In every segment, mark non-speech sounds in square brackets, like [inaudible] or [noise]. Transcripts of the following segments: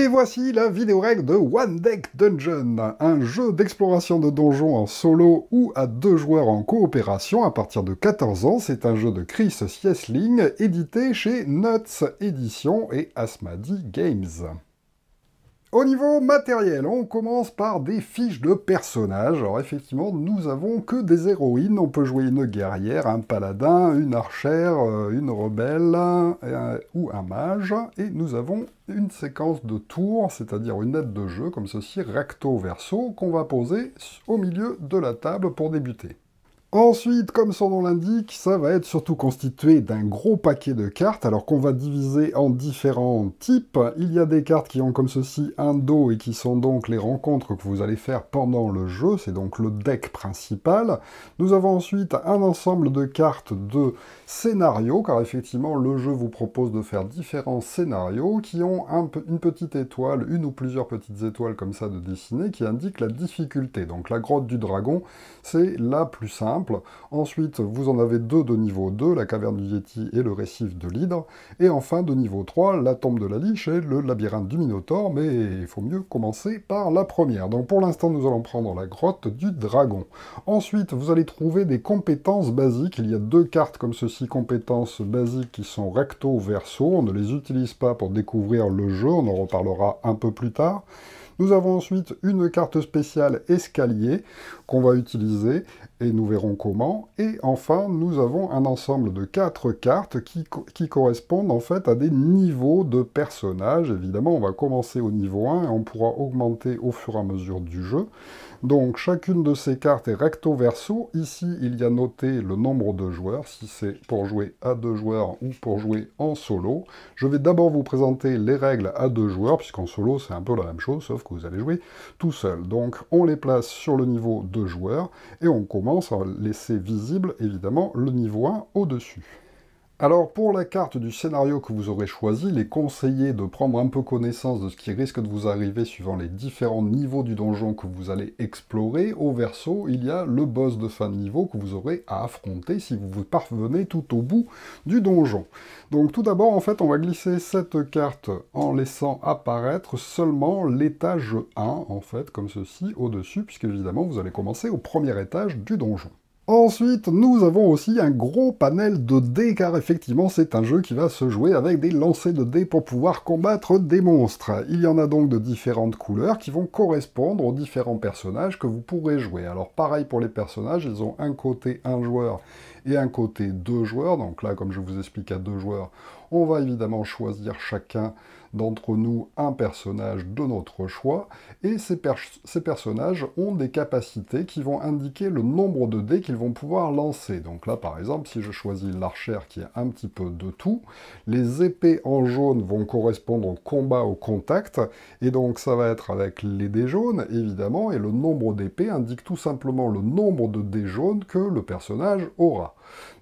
Et voici la vidéo règle de One Deck Dungeon, un jeu d'exploration de donjons en solo ou à deux joueurs en coopération à partir de 14 ans. C'est un jeu de Chris Siesling, édité chez Nuts Edition et Asmadi Games. Au niveau matériel, on commence par des fiches de personnages. Alors effectivement, nous avons que des héroïnes. On peut jouer une guerrière, un paladin, une archère, euh, une rebelle ou un mage. Et nous avons une séquence de tours, c'est-à-dire une aide de jeu comme ceci, recto-verso, qu'on va poser au milieu de la table pour débuter. Ensuite, comme son nom l'indique, ça va être surtout constitué d'un gros paquet de cartes, alors qu'on va diviser en différents types. Il y a des cartes qui ont comme ceci un dos et qui sont donc les rencontres que vous allez faire pendant le jeu, c'est donc le deck principal. Nous avons ensuite un ensemble de cartes de scénario, car effectivement le jeu vous propose de faire différents scénarios qui ont une petite étoile, une ou plusieurs petites étoiles comme ça de dessiner, qui indiquent la difficulté. Donc la grotte du dragon, c'est la plus simple Ensuite, vous en avez deux de niveau 2, la caverne du Yeti et le récif de l'hydre. Et enfin, de niveau 3, la tombe de la Liche et le labyrinthe du Minotaure, mais il faut mieux commencer par la première. Donc pour l'instant, nous allons prendre la grotte du dragon. Ensuite, vous allez trouver des compétences basiques. Il y a deux cartes comme ceci, compétences basiques qui sont recto-verso. On ne les utilise pas pour découvrir le jeu, on en reparlera un peu plus tard. Nous avons ensuite une carte spéciale escalier qu'on va utiliser et nous verrons comment. Et enfin, nous avons un ensemble de quatre cartes qui, correspondent en fait à des niveaux de personnages. Évidemment, on va commencer au niveau 1 et on pourra augmenter au fur et à mesure du jeu. Donc chacune de ces cartes est recto verso. Ici, il y a noté le nombre de joueurs, si c'est pour jouer à deux joueurs ou pour jouer en solo. Je vais d'abord vous présenter les règles à deux joueurs, puisqu'en solo, c'est un peu la même chose, sauf que vous allez jouer tout seul. Donc on les place sur le niveau deux joueurs, et on commence à laisser visible, évidemment, le niveau 1 au-dessus. Alors pour la carte du scénario que vous aurez choisi, il est conseillé de prendre un peu connaissance de ce qui risque de vous arriver suivant les différents niveaux du donjon que vous allez explorer. Au verso, il y a le boss de fin de niveau que vous aurez à affronter si vous parvenez tout au bout du donjon. Donc tout d'abord, en fait, on va glisser cette carte en laissant apparaître seulement l'étage 1, en fait, comme ceci, au-dessus, puisque évidemment vous allez commencer au premier étage du donjon. Ensuite, nous avons aussi un gros panel de dés, car effectivement c'est un jeu qui va se jouer avec des lancers de dés pour pouvoir combattre des monstres. Il y en a donc de différentes couleurs qui vont correspondre aux différents personnages que vous pourrez jouer. Alors pareil pour les personnages, ils ont un côté un joueur et un côté deux joueurs. Donc là, comme je vous explique à deux joueurs, on va évidemment choisir chacun d'entre nous un personnage de notre choix, et ces, personnages ont des capacités qui vont indiquer le nombre de dés qu'ils vont pouvoir lancer. Donc là, par exemple, si je choisis l'archère qui est un petit peu de tout, les épées en jaune vont correspondre au combat au contact, et donc ça va être avec les dés jaunes, évidemment, et le nombre d'épées indique tout simplement le nombre de dés jaunes que le personnage aura.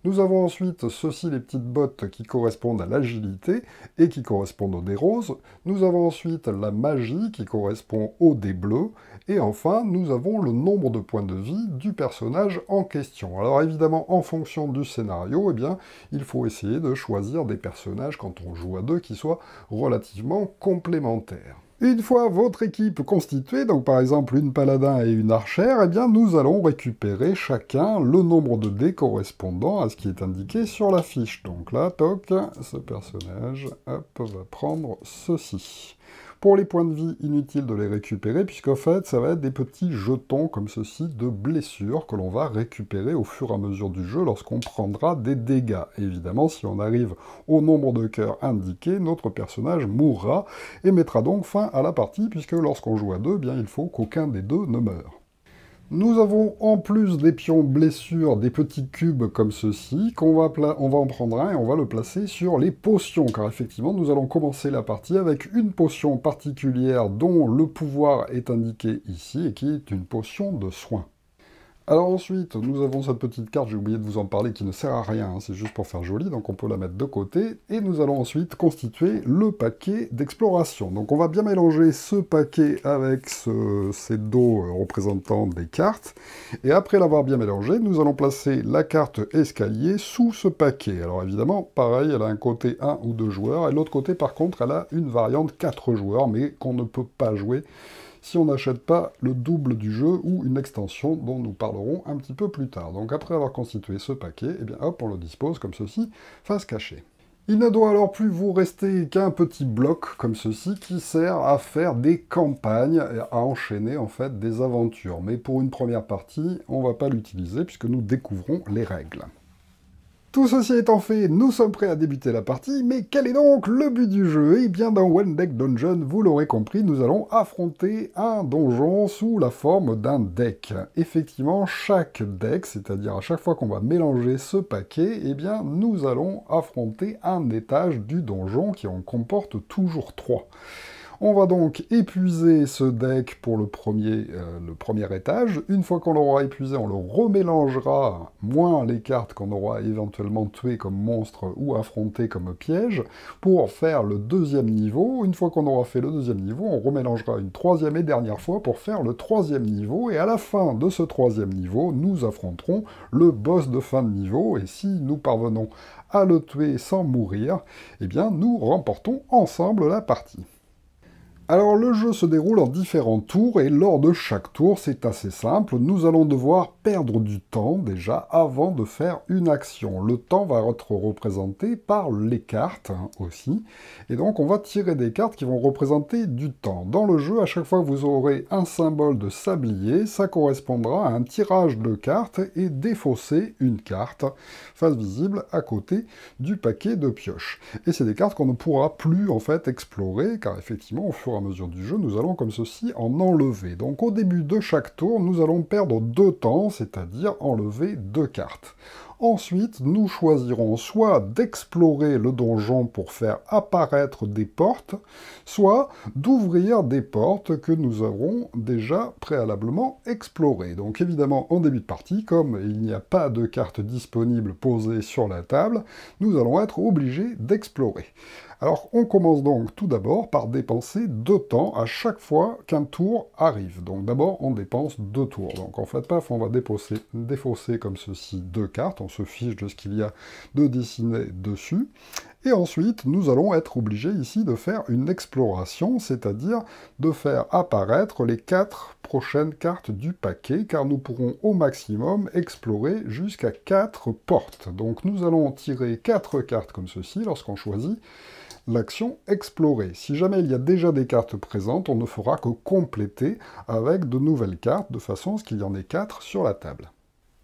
Nous avons ensuite ceci, les petites bottes qui correspondent à l'agilité et qui correspondent au dé rose. Nous avons ensuite la magie qui correspond au dé bleu. Et enfin, nous avons le nombre de points de vie du personnage en question. Alors évidemment, en fonction du scénario, eh bien, il faut essayer de choisir des personnages quand on joue à deux qui soient relativement complémentaires. Une fois votre équipe constituée, donc par exemple une paladin et une archère, eh bien nous allons récupérer chacun le nombre de dés correspondant à ce qui est indiqué sur la fiche. Donc là, toc, ce personnage va prendre ceci. Pour les points de vie, inutile de les récupérer, puisqu'en fait, ça va être des petits jetons comme ceci de blessures que l'on va récupérer au fur et à mesure du jeu lorsqu'on prendra des dégâts. Évidemment, si on arrive au nombre de cœurs indiqué, notre personnage mourra et mettra donc fin à la partie, puisque lorsqu'on joue à deux, eh bien, il faut qu'aucun des deux ne meure. Nous avons en plus des pions blessures, des petits cubes comme ceci, qu'on va, on va en prendre un et on va le placer sur les potions, car effectivement nous allons commencer la partie avec une potion particulière dont le pouvoir est indiqué ici et qui est une potion de soin. Alors ensuite, nous avons cette petite carte, j'ai oublié de vous en parler, qui ne sert à rien, hein, c'est juste pour faire joli, donc on peut la mettre de côté, et nous allons ensuite constituer le paquet d'exploration. Donc on va bien mélanger ce paquet avec ces dos euh, représentant des cartes, et après l'avoir bien mélangé, nous allons placer la carte escalier sous ce paquet. Alors évidemment, pareil, elle a un côté 1 ou 2 joueurs, et l'autre côté par contre, elle a une variante 4 joueurs, mais qu'on ne peut pas jouer si on n'achète pas le double du jeu ou une extension dont nous parlerons un petit peu plus tard. Donc après avoir constitué ce paquet, eh bien on le dispose comme ceci, face cachée. Il ne doit alors plus vous rester qu'un petit bloc comme ceci qui sert à faire des campagnes, et à enchaîner en fait des aventures. Mais pour une première partie, on ne va pas l'utiliser puisque nous découvrons les règles. Tout ceci étant fait, nous sommes prêts à débuter la partie, mais quel est donc le but du jeu Eh bien dans One Deck Dungeon, vous l'aurez compris, nous allons affronter un donjon sous la forme d'un deck. Effectivement, chaque deck, c'est-à-dire à chaque fois qu'on va mélanger ce paquet, eh bien nous allons affronter un étage du donjon qui en comporte toujours trois. On va donc épuiser ce deck pour le premier, euh, le premier étage. Une fois qu'on l'aura épuisé, on le remélangera, moins les cartes qu'on aura éventuellement tuées comme monstre ou affrontées comme piège, pour faire le deuxième niveau. Une fois qu'on aura fait le deuxième niveau, on remélangera une troisième et dernière fois pour faire le troisième niveau. Et à la fin de ce troisième niveau, nous affronterons le boss de fin de niveau. Et si nous parvenons à le tuer sans mourir, eh bien nous remportons ensemble la partie. Alors le jeu se déroule en différents tours et lors de chaque tour, c'est assez simple, nous allons devoir perdre du temps déjà avant de faire une action. Le temps va être représenté par les cartes hein, aussi, et donc on va tirer des cartes qui vont représenter du temps. Dans le jeu, à chaque fois que vous aurez un symbole de sablier, ça correspondra à un tirage de cartes et défausser une carte, face visible à côté du paquet de pioches. Et c'est des cartes qu'on ne pourra plus en fait explorer, car effectivement au fur à mesure du jeu, nous allons comme ceci en enlever. Donc au début de chaque tour, nous allons perdre deux temps, c'est-à-dire enlever deux cartes. Ensuite, nous choisirons soit d'explorer le donjon pour faire apparaître des portes, soit d'ouvrir des portes que nous aurons déjà préalablement explorées. Donc évidemment, en début de partie, comme il n'y a pas de cartes disponibles posées sur la table, nous allons être obligés d'explorer. Alors on commence donc tout d'abord par dépenser deux temps à chaque fois qu'un tour arrive. Donc d'abord on dépense deux tours. Donc en fait paf, on va défausser, comme ceci deux cartes, on se fiche de ce qu'il y a de dessiné dessus. Et ensuite, nous allons être obligés ici de faire une exploration, c'est-à-dire de faire apparaître les quatre prochaines cartes du paquet, car nous pourrons au maximum explorer jusqu'à quatre portes. Donc nous allons tirer quatre cartes comme ceci lorsqu'on choisit l'action explorer. Si jamais il y a déjà des cartes présentes, on ne fera que compléter avec de nouvelles cartes, de façon à ce qu'il y en ait 4 sur la table.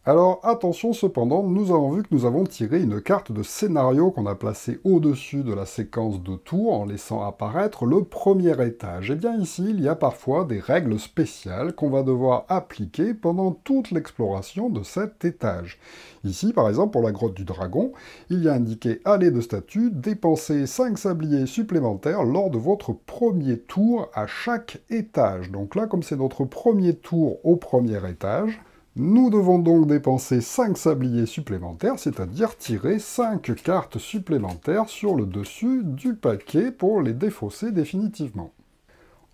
Alors attention cependant, nous avons vu que nous avons tiré une carte de scénario qu'on a placée au-dessus de la séquence de tours en laissant apparaître le premier étage. Et eh bien ici, il y a parfois des règles spéciales qu'on va devoir appliquer pendant toute l'exploration de cet étage. Ici, par exemple, pour la grotte du dragon, il y a indiqué aller de statut, dépenser 5 sabliers supplémentaires lors de votre premier tour à chaque étage. Donc là, comme c'est notre premier tour au premier étage, nous devons donc dépenser 5 sabliers supplémentaires, c'est-à-dire tirer 5 cartes supplémentaires sur le dessus du paquet pour les défausser définitivement.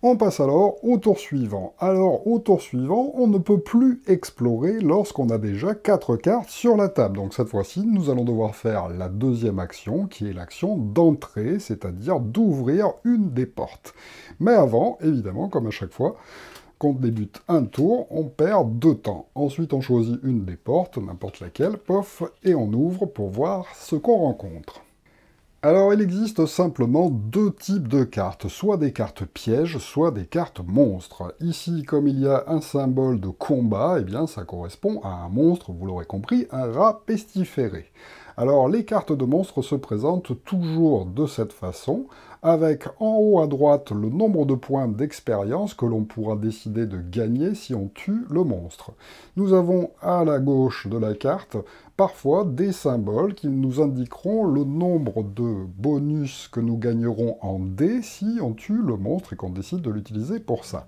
On passe alors au tour suivant. Alors au tour suivant, on ne peut plus explorer lorsqu'on a déjà 4 cartes sur la table. Donc cette fois-ci, nous allons devoir faire la deuxième action, qui est l'action d'entrée, c'est-à-dire d'ouvrir une des portes. Mais avant, évidemment, comme à chaque fois, on débute un tour, on perd deux temps. Ensuite, on choisit une des portes, n'importe laquelle, pof, et on ouvre pour voir ce qu'on rencontre. Alors, il existe simplement deux types de cartes, soit des cartes pièges, soit des cartes monstres. Ici, comme il y a un symbole de combat, eh bien, ça correspond à un monstre, vous l'aurez compris, un rat pestiféré. Alors, les cartes de monstres se présentent toujours de cette façon, avec en haut à droite le nombre de points d'expérience que l'on pourra décider de gagner si on tue le monstre. Nous avons à la gauche de la carte parfois des symboles qui nous indiqueront le nombre de bonus que nous gagnerons en dés si on tue le monstre et qu'on décide de l'utiliser pour ça.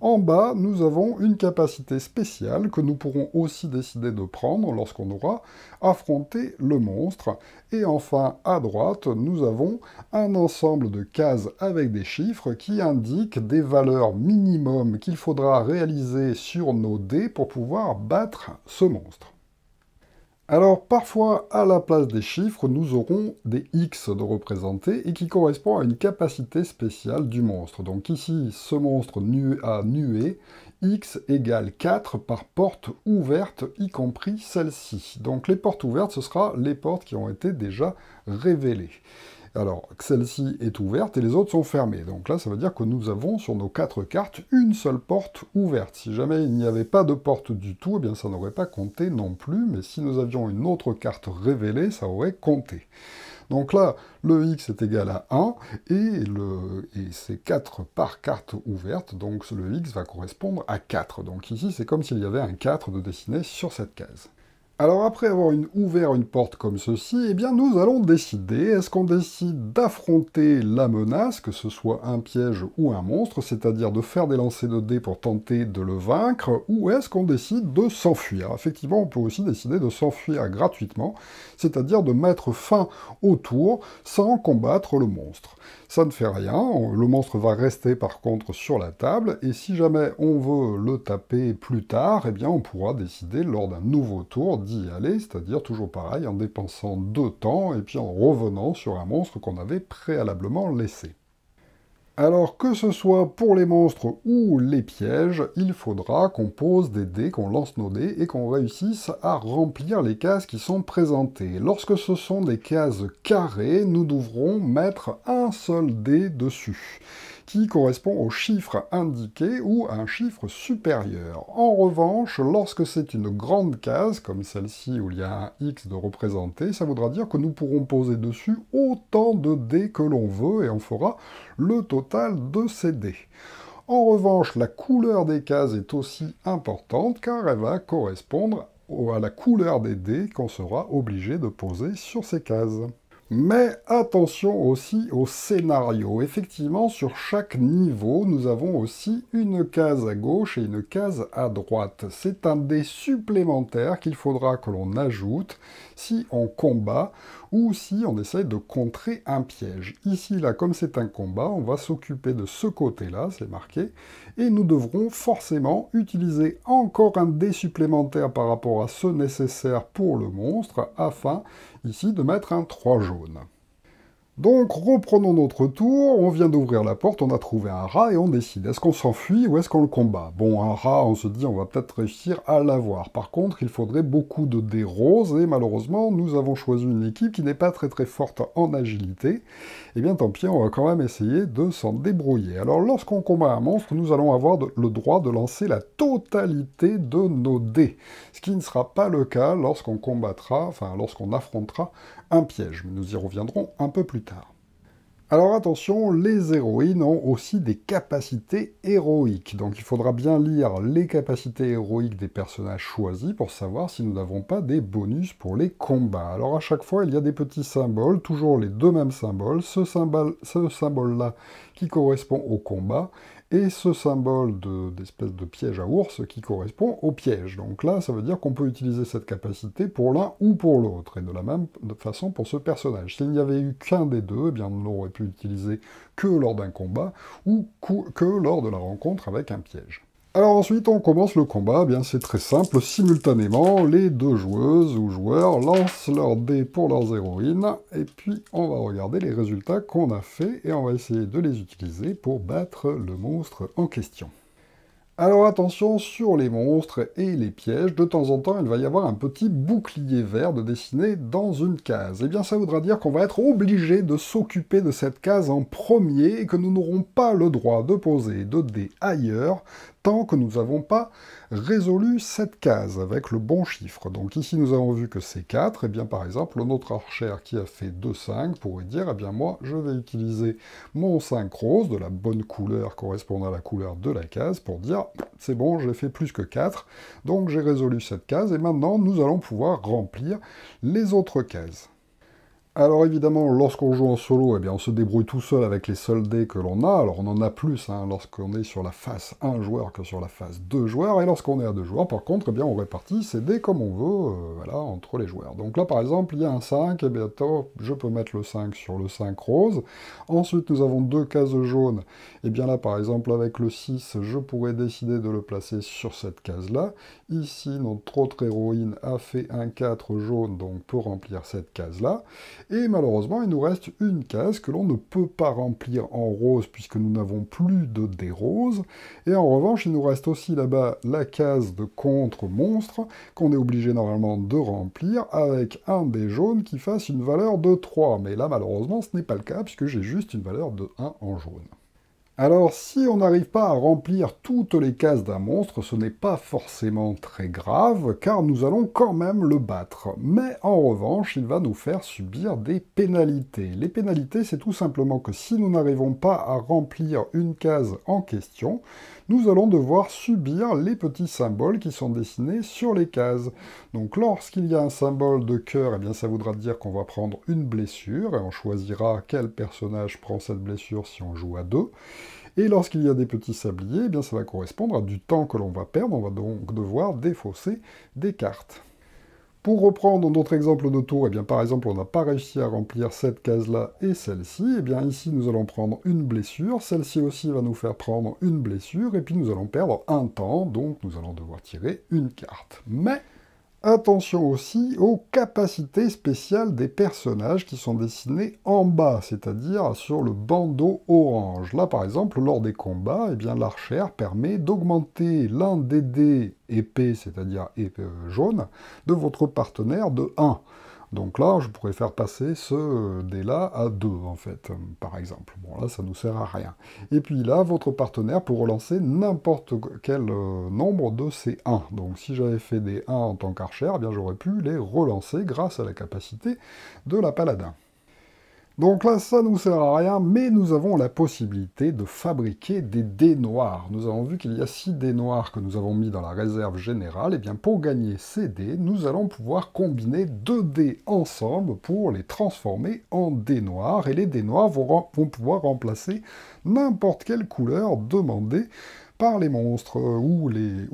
En bas, nous avons une capacité spéciale que nous pourrons aussi décider de prendre lorsqu'on aura affronté le monstre. Et enfin, à droite, nous avons un ensemble de cases avec des chiffres qui indiquent des valeurs minimum qu'il faudra réaliser sur nos dés pour pouvoir battre ce monstre. Alors parfois, à la place des chiffres, nous aurons des X de représenter et qui correspond à une capacité spéciale du monstre. Donc ici, ce monstre a nué, X égale 4 par porte ouverte, y compris celle-ci. Donc les portes ouvertes, ce sera les portes qui ont été déjà révélées. Alors, celle-ci est ouverte et les autres sont fermées. Donc là, ça veut dire que nous avons sur nos quatre cartes une seule porte ouverte. Si jamais il n'y avait pas de porte du tout, eh bien ça n'aurait pas compté non plus, mais si nous avions une autre carte révélée, ça aurait compté. Donc là, le x est égal à 1, et, et c'est 4 par carte ouverte, donc le x va correspondre à 4. Donc ici, c'est comme s'il y avait un 4 de dessiné sur cette case. Alors après avoir ouvert une porte comme ceci, eh bien nous allons décider, est-ce qu'on décide d'affronter la menace, que ce soit un piège ou un monstre, c'est-à-dire de faire des lancers de dés pour tenter de le vaincre, ou est-ce qu'on décide de s'enfuir Effectivement, on peut aussi décider de s'enfuir gratuitement, c'est-à-dire de mettre fin au tour sans combattre le monstre. Ça ne fait rien, le monstre va rester par contre sur la table, et si jamais on veut le taper plus tard, eh bien on pourra décider lors d'un nouveau tour aller, c'est-à-dire toujours pareil, en dépensant deux temps et puis en revenant sur un monstre qu'on avait préalablement laissé. Alors que ce soit pour les monstres ou les pièges, il faudra qu'on pose des dés, qu'on lance nos dés et qu'on réussisse à remplir les cases qui sont présentées. Lorsque ce sont des cases carrées, nous devrons mettre un seul dé dessus qui correspond au chiffre indiqué ou à un chiffre supérieur. En revanche, lorsque c'est une grande case, comme celle-ci où il y a un x de représenté, ça voudra dire que nous pourrons poser dessus autant de dés que l'on veut et on fera le total de ces dés. En revanche, la couleur des cases est aussi importante car elle va correspondre à la couleur des dés qu'on sera obligé de poser sur ces cases. Mais attention aussi au scénario. Effectivement, sur chaque niveau, nous avons aussi une case à gauche et une case à droite. C'est un dé supplémentaire qu'il faudra que l'on ajoute si on combat ou si on essaye de contrer un piège. Ici, là, comme c'est un combat, on va s'occuper de ce côté-là, c'est marqué, et nous devrons forcément utiliser encore un dé supplémentaire par rapport à ce nécessaire pour le monstre, afin, ici, de mettre un 3 jaune. Donc reprenons notre tour, on vient d'ouvrir la porte, on a trouvé un rat et on décide, est-ce qu'on s'enfuit ou est-ce qu'on le combat Bon, un rat, on se dit, on va peut-être réussir à l'avoir. Par contre, il faudrait beaucoup de dés roses, et malheureusement, nous avons choisi une équipe qui n'est pas très très forte en agilité. Eh bien tant pis, on va quand même essayer de s'en débrouiller. Alors lorsqu'on combat un monstre, nous allons avoir le droit de lancer la totalité de nos dés, ce qui ne sera pas le cas lorsqu'on combattra, enfin lorsqu'on affrontera un piège, mais nous y reviendrons un peu plus tard. Alors attention, les héroïnes ont aussi des capacités héroïques, donc il faudra bien lire les capacités héroïques des personnages choisis pour savoir si nous n'avons pas des bonus pour les combats. Alors à chaque fois, il y a des petits symboles, toujours les deux mêmes symboles, ce symbole-là ce symbole qui correspond au combat, et ce symbole d'espèce de, piège à ours qui correspond au piège. Donc là, ça veut dire qu'on peut utiliser cette capacité pour l'un ou pour l'autre, et de la même façon pour ce personnage. S'il n'y avait eu qu'un des deux, eh bien on l'aurait pu utiliser que lors d'un combat ou que lors de la rencontre avec un piège. Alors ensuite, on commence le combat. Eh bien, c'est très simple. Simultanément, les deux joueuses ou joueurs lancent leurs dés pour leurs héroïnes. Et puis, on va regarder les résultats qu'on a fait et on va essayer de les utiliser pour battre le monstre en question. Alors attention sur les monstres et les pièges, de temps en temps il va y avoir un petit bouclier vert de dessiner dans une case. Et eh bien ça voudra dire qu'on va être obligé de s'occuper de cette case en premier et que nous n'aurons pas le droit de poser de dés ailleurs tant que nous n'avons pas résolu cette case avec le bon chiffre. Donc ici, nous avons vu que c'est 4. Et eh bien, par exemple, notre archère qui a fait 2,5 pourrait dire, eh bien, moi, je vais utiliser mon 5 rose de la bonne couleur correspondant à la couleur de la case pour dire, c'est bon, j'ai fait plus que 4. Donc, j'ai résolu cette case. Et maintenant, nous allons pouvoir remplir les autres cases. Alors évidemment, lorsqu'on joue en solo, eh bien, on se débrouille tout seul avec les seuls dés que l'on a. Alors on en a plus hein, lorsqu'on est sur la face 1 joueur que sur la face 2 joueurs. Et lorsqu'on est à 2 joueurs, par contre, eh bien, on répartit ces dés comme on veut euh, voilà, entre les joueurs. Donc là, par exemple, il y a un 5. Et eh bien, attends, je peux mettre le 5 sur le 5 rose. Ensuite, nous avons deux cases jaunes. Et eh bien là, par exemple, avec le 6, je pourrais décider de le placer sur cette case-là. Ici, notre autre héroïne a fait un 4 jaune, donc peut remplir cette case-là. Et malheureusement, il nous reste une case que l'on ne peut pas remplir en rose puisque nous n'avons plus de dés roses. Et en revanche, il nous reste aussi là-bas la case de contre-monstre qu'on est obligé normalement de remplir avec un dé jaune qui fasse une valeur de 3. Mais là, malheureusement, ce n'est pas le cas puisque j'ai juste une valeur de 1 en jaune. Alors si on n'arrive pas à remplir toutes les cases d'un monstre, ce n'est pas forcément très grave, car nous allons quand même le battre. Mais en revanche, il va nous faire subir des pénalités. Les pénalités, c'est tout simplement que si nous n'arrivons pas à remplir une case en question, nous allons devoir subir les petits symboles qui sont dessinés sur les cases. Donc lorsqu'il y a un symbole de cœur, eh bien ça voudra dire qu'on va prendre une blessure, et on choisira quel personnage prend cette blessure si on joue à deux. Et lorsqu'il y a des petits sabliers, eh bien ça va correspondre à du temps que l'on va perdre, on va donc devoir défausser des cartes. Pour reprendre notre exemple de tour, et eh bien, par exemple, on n'a pas réussi à remplir cette case-là et celle-ci. et eh bien, ici, nous allons prendre une blessure. Celle-ci aussi va nous faire prendre une blessure. Et puis, nous allons perdre un temps. Donc, nous allons devoir tirer une carte. Mais Attention aussi aux capacités spéciales des personnages qui sont dessinés en bas, c'est-à-dire sur le bandeau orange. Là, par exemple, lors des combats, eh bien l'archère permet d'augmenter l'un des dés épais, c'est-à-dire euh, jaune, de votre partenaire de 1. Donc là, je pourrais faire passer ce euh, dé-là à 2, en fait, euh, par exemple. Bon, là, ça nous sert à rien. Et puis là, votre partenaire peut relancer n'importe quel euh, nombre de ces 1. Donc si j'avais fait des 1 en tant qu'archer, eh bien j'aurais pu les relancer grâce à la capacité de la paladin. Donc là, ça nous sert à rien, mais nous avons la possibilité de fabriquer des dés noirs. Nous avons vu qu'il y a 6 dés noirs que nous avons mis dans la réserve générale, et eh bien pour gagner ces dés, nous allons pouvoir combiner deux dés ensemble pour les transformer en dés noirs, et les dés noirs vont, pouvoir remplacer n'importe quelle couleur demandée par les monstres euh, ou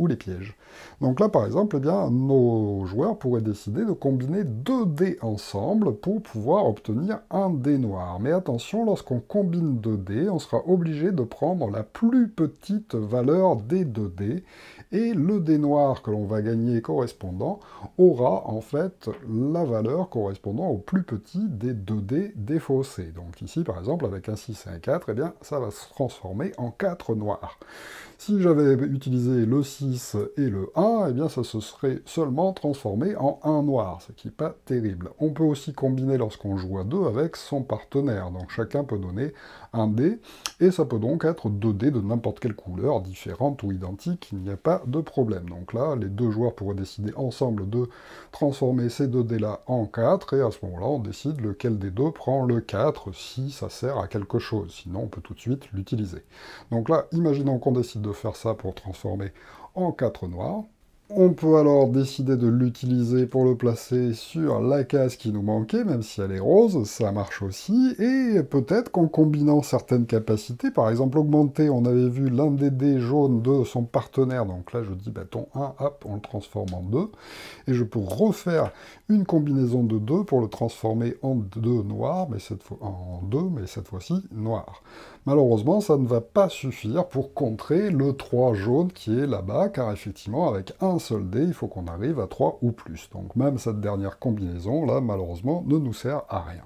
les pièges. Donc là, par exemple, eh bien, nos joueurs pourraient décider de combiner deux dés ensemble pour pouvoir obtenir un dé noir. Mais attention, lorsqu'on combine deux dés, on sera obligé de prendre la plus petite valeur des deux dés, et le dé noir que l'on va gagner correspondant aura en fait la valeur correspondant au plus petit des deux dés défaussés. Donc ici, par exemple, avec un 6 et un 4, eh bien, ça va se transformer en 4 noirs. Si j'avais utilisé le 6 et le 1, et eh bien ça se serait seulement transformé en 1 noir, ce qui n'est pas terrible. On peut aussi combiner lorsqu'on joue à 2 avec son partenaire, donc chacun peut donner un dé, et ça peut donc être 2 dés de n'importe quelle couleur, différente ou identique, il n'y a pas de problème. Donc là, les deux joueurs pourraient décider ensemble de transformer ces deux dés-là en 4, et à ce moment-là, on décide lequel des deux prend le 4, si ça sert à quelque chose, sinon on peut tout de suite l'utiliser. Donc là, imaginons qu'on décide de faire ça pour transformer en 4 noirs. On peut alors décider de l'utiliser pour le placer sur la case qui nous manquait, même si elle est rose, ça marche aussi, et peut-être qu'en combinant certaines capacités, par exemple augmenter, on avait vu l'un des dés jaunes de son partenaire, donc là je dis bâton 1, hop, on le transforme en 2, et je peux refaire une combinaison de deux pour le transformer en deux noirs, mais cette fois en deux, mais cette fois-ci noir. Malheureusement, ça ne va pas suffire pour contrer le 3 jaune qui est là-bas, car effectivement, avec un seul dé, il faut qu'on arrive à 3 ou plus. Donc même cette dernière combinaison, là, malheureusement, ne nous sert à rien.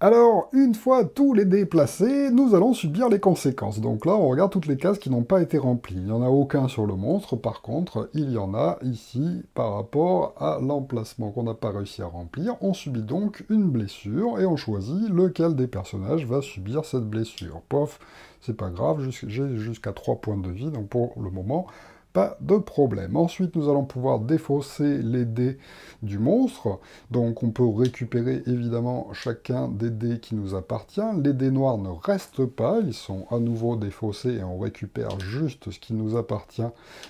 Alors, une fois tous les déplacés, nous allons subir les conséquences. Donc là, on regarde toutes les cases qui n'ont pas été remplies. Il n'y en a aucun sur le monstre, par contre, il y en a ici par rapport à l'emplacement qu'on n'a pas réussi à remplir. On subit donc une blessure et on choisit lequel des personnages va subir cette blessure. Pof, c'est pas grave, j'ai jusqu'à 3 points de vie, donc pour le moment, pas de problème. Ensuite, nous allons pouvoir défausser les dés du monstre. Donc, on peut récupérer évidemment chacun des dés qui nous appartient. Les dés noirs ne restent pas, ils sont à nouveau défaussés et on récupère juste ce qui nous appartient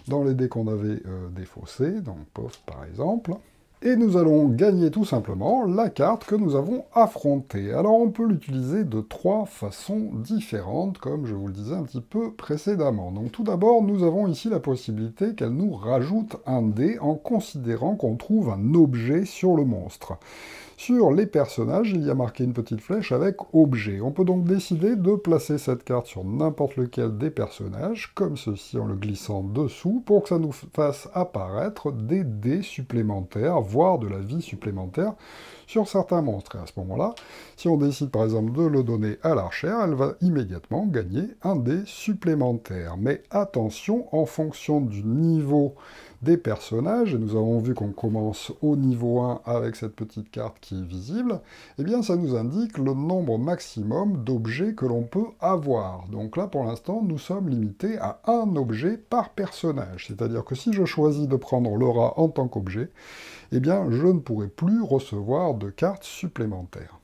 dans les dés qu'on avait euh, défaussés. Donc, pof, par exemple et nous allons gagner tout simplement la carte que nous avons affrontée. Alors on peut l'utiliser de trois façons différentes, comme je vous le disais un petit peu précédemment. Donc tout d'abord, nous avons ici la possibilité qu'elle nous rajoute un dé en considérant qu'on trouve un objet sur le monstre. Sur les personnages, il y a marqué une petite flèche avec objet. On peut donc décider de placer cette carte sur n'importe lequel des personnages, comme ceci en le glissant dessous, pour que ça nous fasse apparaître des dés supplémentaires, voire de la vie supplémentaire sur certains monstres. Et à ce moment-là, si on décide par exemple de le donner à l'archère, elle va immédiatement gagner un dé supplémentaire. Mais attention, en fonction du niveau des personnages, et nous avons vu qu'on commence au niveau 1 avec cette petite carte qui est visible, eh bien ça nous indique le nombre maximum d'objets que l'on peut avoir. Donc là pour l'instant nous sommes limités à un objet par personnage, c'est-à-dire que si je choisis de prendre Laura en tant qu'objet, eh bien je ne pourrai plus recevoir de cartes supplémentaires.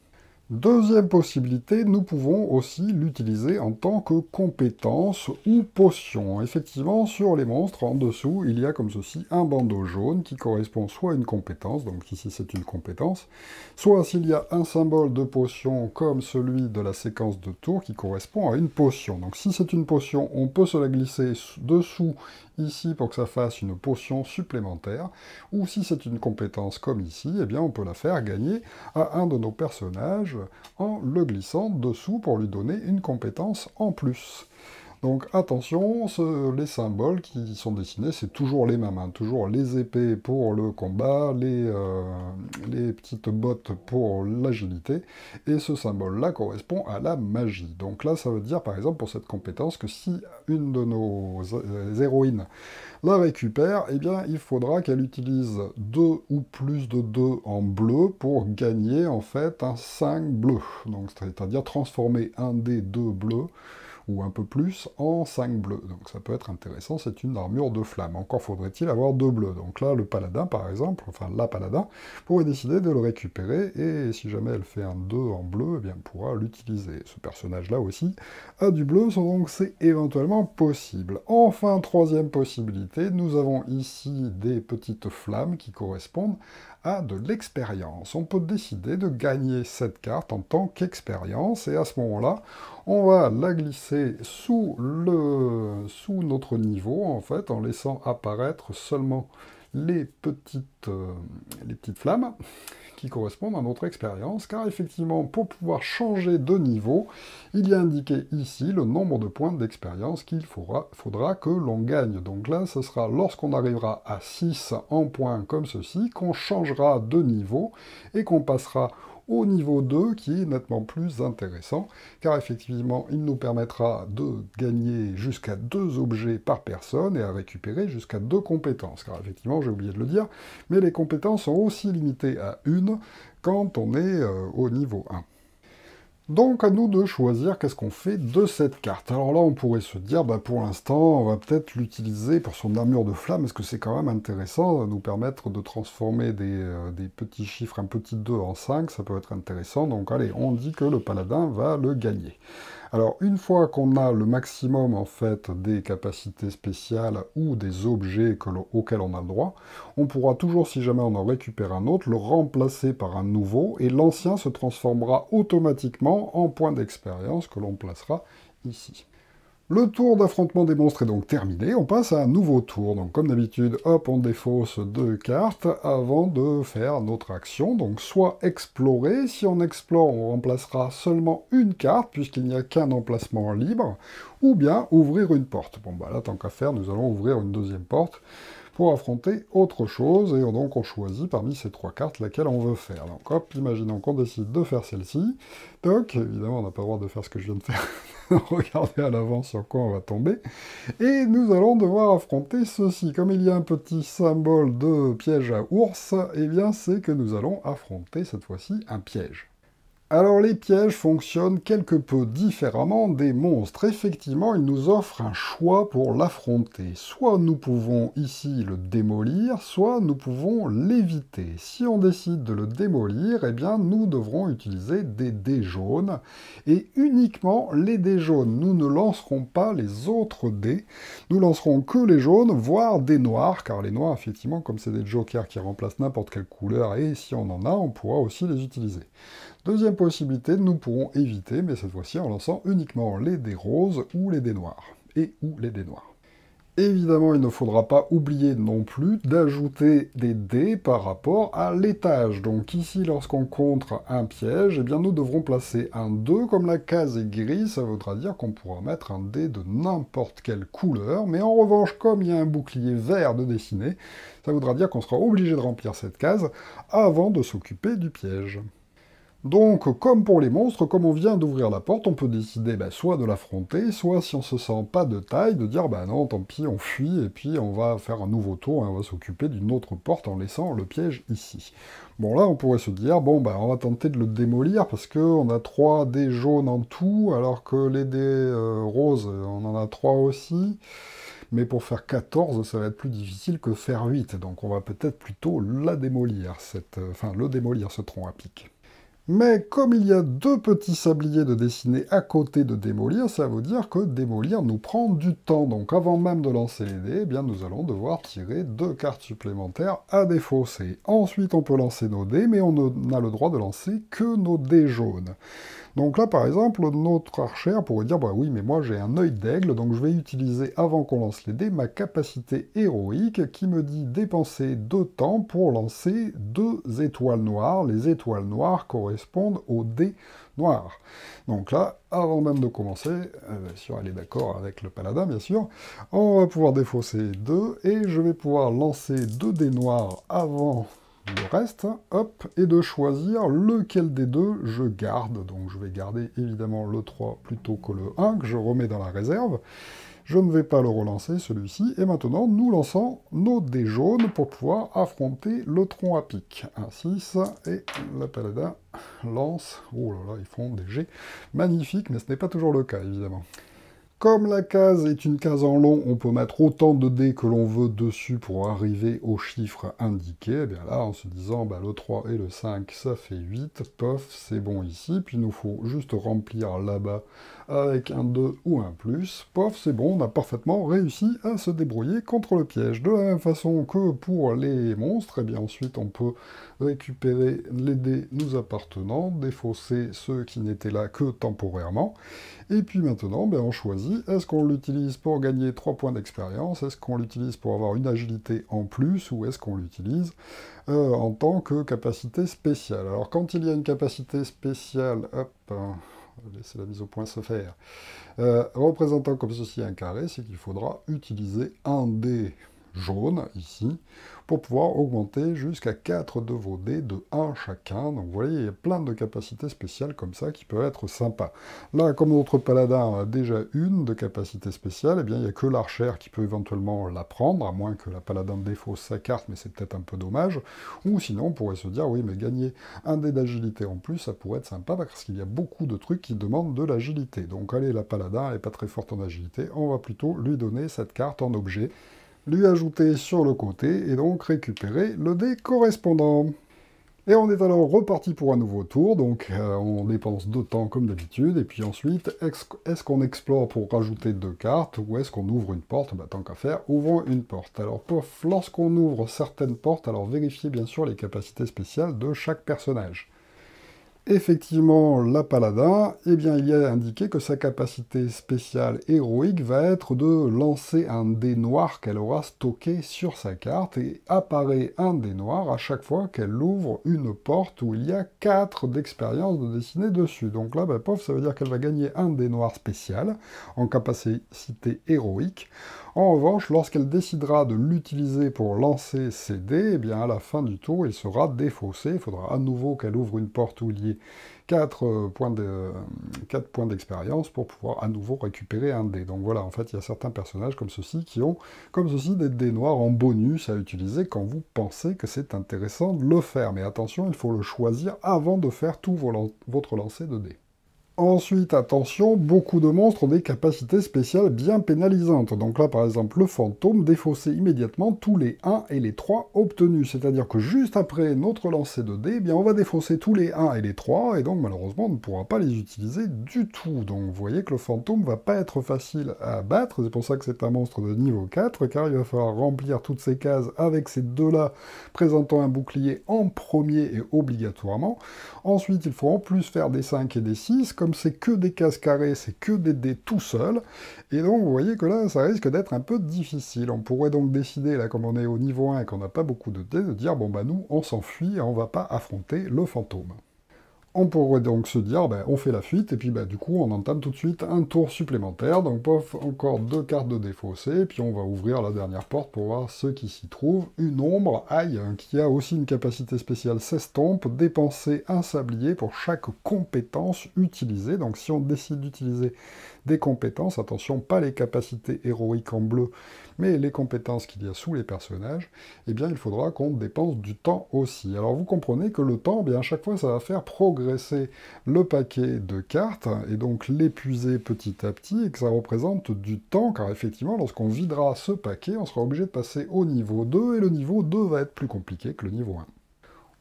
Deuxième possibilité, nous pouvons aussi l'utiliser en tant que compétence ou potion. Effectivement, sur les monstres, en dessous, il y a comme ceci un bandeau jaune qui correspond soit à une compétence, donc ici c'est une compétence, soit s'il y a un symbole de potion comme celui de la séquence de tours qui correspond à une potion. Donc si c'est une potion, on peut se la glisser dessous ici pour que ça fasse une potion supplémentaire, ou si c'est une compétence comme ici, eh bien on peut la faire gagner à un de nos personnages en le glissant dessous pour lui donner une compétence en plus. Donc attention, les symboles qui sont dessinés, c'est toujours les mêmes, hein. toujours les épées pour le combat, euh, les, petites bottes pour l'agilité, et ce symbole-là correspond à la magie. Donc là, ça veut dire par exemple pour cette compétence que si une de nos héroïnes la récupère, eh bien il faudra qu'elle utilise deux ou plus de deux en bleu pour gagner en fait un 5 bleu. Donc c'est-à-dire transformer un des deux bleus un peu plus en 5 bleus. Donc ça peut être intéressant, c'est une armure de flamme. Encore faudrait-il avoir deux bleus. Donc là, le paladin, par exemple, enfin la paladin, pourrait décider de le récupérer, et si jamais elle fait un 2 en bleu, eh bien pourra l'utiliser. Ce personnage-là aussi a du bleu, donc c'est éventuellement possible. Enfin, troisième possibilité, nous avons ici des petites flammes qui correspondent à de l'expérience. On peut décider de gagner cette carte en tant qu'expérience, et à ce moment-là, on va la glisser sous, le, sous notre niveau, en fait, en laissant apparaître seulement les petites, euh, les petites flammes, qui correspondent à notre expérience, car effectivement, pour pouvoir changer de niveau, il y a indiqué ici le nombre de points d'expérience qu'il faudra, faudra, que l'on gagne. Donc là, ce sera lorsqu'on arrivera à 6 en points comme ceci, qu'on changera de niveau et qu'on passera au niveau 2 qui est nettement plus intéressant car effectivement il nous permettra de gagner jusqu'à deux objets par personne et à récupérer jusqu'à deux compétences car effectivement j'ai oublié de le dire mais les compétences sont aussi limitées à une quand on est euh, au niveau 1. Donc à nous de choisir qu'est-ce qu'on fait de cette carte. Alors là on pourrait se dire, bah, pour l'instant on va peut-être l'utiliser pour son armure de flamme, parce que c'est quand même intéressant, nous permettre de transformer des, euh, des, petits chiffres, un petit 2 en 5, ça peut être intéressant, donc allez, on dit que le paladin va le gagner. Alors une fois qu'on a le maximum en fait des capacités spéciales ou des objets auxquels on a le droit, on pourra toujours, si jamais on en récupère un autre, le remplacer par un nouveau et l'ancien se transformera automatiquement en point d'expérience que l'on placera ici. Le tour d'affrontement des monstres est donc terminé, on passe à un nouveau tour. Donc comme d'habitude, hop, on défausse deux cartes avant de faire notre action. Donc soit explorer, si on explore, on remplacera seulement une carte puisqu'il n'y a qu'un emplacement libre, ou bien ouvrir une porte. Bon bah là, tant qu'à faire, nous allons ouvrir une deuxième porte pour affronter autre chose, et donc on choisit parmi ces trois cartes laquelle on veut faire. Donc hop, imaginons qu'on décide de faire celle-ci. Donc, évidemment, on n'a pas le droit de faire ce que je viens de faire, [laughs] regarder à l'avance sur quoi on va tomber. Et nous allons devoir affronter ceci. Comme il y a un petit symbole de piège à ours, eh bien c'est que nous allons affronter cette fois-ci un piège. Alors les pièges fonctionnent quelque peu différemment des monstres. Effectivement, ils nous offrent un choix pour l'affronter. Soit nous pouvons ici le démolir, soit nous pouvons l'éviter. Si on décide de le démolir, eh bien nous devrons utiliser des dés jaunes. Et uniquement les dés jaunes. Nous ne lancerons pas les autres dés. Nous lancerons que les jaunes, voire des noirs, car les noirs, effectivement, comme c'est des jokers qui remplacent n'importe quelle couleur, et si on en a, on pourra aussi les utiliser. Deuxième possibilité, nous pourrons éviter, mais cette fois-ci en lançant uniquement les dés roses ou les dés noirs. Et ou les dés noirs. Évidemment, il ne faudra pas oublier non plus d'ajouter des dés par rapport à l'étage. Donc ici, lorsqu'on contre un piège, eh bien, nous devrons placer un 2 comme la case est grise. Ça voudra dire qu'on pourra mettre un dé de n'importe quelle couleur. Mais en revanche, comme il y a un bouclier vert de dessiner, ça voudra dire qu'on sera obligé de remplir cette case avant de s'occuper du piège. Donc, comme pour les monstres, comme on vient d'ouvrir la porte, on peut décider bah, soit de l'affronter, soit si on se sent pas de taille, de dire bah non, tant pis, on fuit, et puis on va faire un nouveau tour, hein, on va s'occuper d'une autre porte en laissant le piège ici. Bon là, on pourrait se dire, bon bah on va tenter de le démolir, parce qu'on a 3 dés jaunes en tout, alors que les dés euh, roses, on en a trois aussi mais pour faire 14, ça va être plus difficile que faire 8, donc on va peut-être plutôt la démolir, cette, euh, enfin, le démolir ce tronc à pic. Mais comme il y a deux petits sabliers de dessiner à côté de démolir, ça veut dire que démolir nous prend du temps. Donc avant même de lancer les dés, eh bien nous allons devoir tirer deux cartes supplémentaires à défausser. Ensuite on peut lancer nos dés, mais on n'a le droit de lancer que nos dés jaunes. Donc là, par exemple, notre archère pourrait dire, bah oui, mais moi j'ai un œil d'aigle, donc je vais utiliser avant qu'on lance les dés ma capacité héroïque qui me dit dépenser deux temps pour lancer deux étoiles noires. Les étoiles noires correspondent aux dés noirs. Donc là, avant même de commencer, si euh, on est d'accord avec le paladin, bien sûr, on va pouvoir défausser deux, et je vais pouvoir lancer deux dés noirs avant le reste, hop, et de choisir lequel des deux je garde. Donc je vais garder évidemment le 3 plutôt que le 1 que je remets dans la réserve. Je ne vais pas le relancer celui-ci, et maintenant nous lançons nos dés jaunes pour pouvoir affronter le tronc à pic. Un 6, et la palada lance, oh là là, ils font des jets magnifiques, mais ce n'est pas toujours le cas évidemment. Comme la case est une case en long, on peut mettre autant de dés que l'on veut dessus pour arriver au chiffre indiqué. Et eh bien là, en se disant, bah, le 3 et le 5, ça fait 8, pof, c'est bon ici. Puis il nous faut juste remplir là-bas avec un 2 ou un plus, pof, c'est bon, on a parfaitement réussi à se débrouiller contre le piège. De la même façon que pour les monstres, et eh bien ensuite on peut récupérer les dés nous appartenant, défausser ceux qui n'étaient là que temporairement, et puis maintenant, ben, on choisit, est-ce qu'on l'utilise pour gagner 3 points d'expérience, est-ce qu'on l'utilise pour avoir une agilité en plus, ou est-ce qu'on l'utilise euh, en tant que capacité spéciale. Alors quand il y a une capacité spéciale, hop, laisser la mise au point se faire. Euh, représentant comme ceci un carré, c'est qu'il faudra utiliser un dé jaune ici, pour pouvoir augmenter jusqu'à 4 de vos dés de 1 chacun. Donc vous voyez, il y a plein de capacités spéciales comme ça qui peuvent être sympas. Là, comme notre paladin a déjà une de capacité spéciale, eh bien, il n'y a que l'archère qui peut éventuellement la prendre, à moins que la paladin défausse sa carte, mais c'est peut-être un peu dommage. Ou sinon, on pourrait se dire, oui, mais gagner un dé d'agilité en plus, ça pourrait être sympa, parce qu'il y a beaucoup de trucs qui demandent de l'agilité. Donc allez, la paladin, elle n'est pas très forte en agilité, on va plutôt lui donner cette carte en objet lui ajouter sur le côté et donc récupérer le dé correspondant. Et on est alors reparti pour un nouveau tour, donc euh, on dépense deux temps comme d'habitude, et puis ensuite, est-ce qu'on explore pour rajouter deux cartes, ou est-ce qu'on ouvre une porte bah, Tant qu'à faire, ouvrons une porte. Alors lorsqu'on ouvre certaines portes, alors vérifiez bien sûr les capacités spéciales de chaque personnage. Effectivement, la Paladin, eh bien, il y a indiqué que sa capacité spéciale héroïque va être de lancer un dé noir qu'elle aura stocké sur sa carte, et apparaît un dé noir à chaque fois qu'elle ouvre une porte où il y a 4 d'expérience de dessiner dessus. Donc là, ben, pof, ça veut dire qu'elle va gagner un dé noir spécial en capacité héroïque, en revanche, lorsqu'elle décidera de l'utiliser pour lancer ses dés, eh bien à la fin du tour, il sera défaussé. Il faudra à nouveau qu'elle ouvre une porte où il y ait 4 euh, points, d'expérience pour pouvoir à nouveau récupérer un dé. Donc voilà, en fait, il y a certains personnages comme ceci qui ont, comme ceci, des dés noirs en bonus à utiliser quand vous pensez que c'est intéressant de le faire. Mais attention, il faut le choisir avant de faire tout votre lancer de dés. Ensuite, attention, beaucoup de monstres ont des capacités spéciales bien pénalisantes. Donc là, par exemple, le fantôme défaussait immédiatement tous les 1 et les 3 obtenus. C'est-à-dire que juste après notre lancer de dés, eh bien, on va défausser tous les 1 et les 3, et donc malheureusement, on ne pourra pas les utiliser du tout. Donc vous voyez que le fantôme ne va pas être facile à battre, c'est pour ça que c'est un monstre de niveau 4, car il va falloir remplir toutes ces cases avec ces deux-là, présentant un bouclier en premier et obligatoirement. Ensuite, il faut en plus faire des 5 et des 6, comme c'est que des cases carrées, c'est que des dés tout seul, et donc vous voyez que là, ça risque d'être un peu difficile. On pourrait donc décider, là, comme on est au niveau 1 et qu'on n'a pas beaucoup de dés, de dire, bon bah nous, on s'enfuit, et on va pas affronter le fantôme on pourrait donc se dire, ben, on fait la fuite, et puis ben, du coup, on entame tout de suite un tour supplémentaire. Donc, pof, encore deux cartes de défaussé, puis on va ouvrir la dernière porte pour voir ce qui s'y trouve. Une ombre, aïe, hein, qui a aussi une capacité spéciale s'estompe, dépenser un sablier pour chaque compétence utilisée. Donc, si on décide d'utiliser des compétences, attention, pas les capacités héroïques en bleu, mais les compétences qu'il y a sous les personnages, eh bien il faudra qu'on dépense du temps aussi. Alors vous comprenez que le temps, eh bien à chaque fois ça va faire progresser le paquet de cartes, et donc l'épuiser petit à petit, et que ça représente du temps, car effectivement lorsqu'on videra ce paquet, on sera obligé de passer au niveau 2, et le niveau 2 va être plus compliqué que le niveau 1.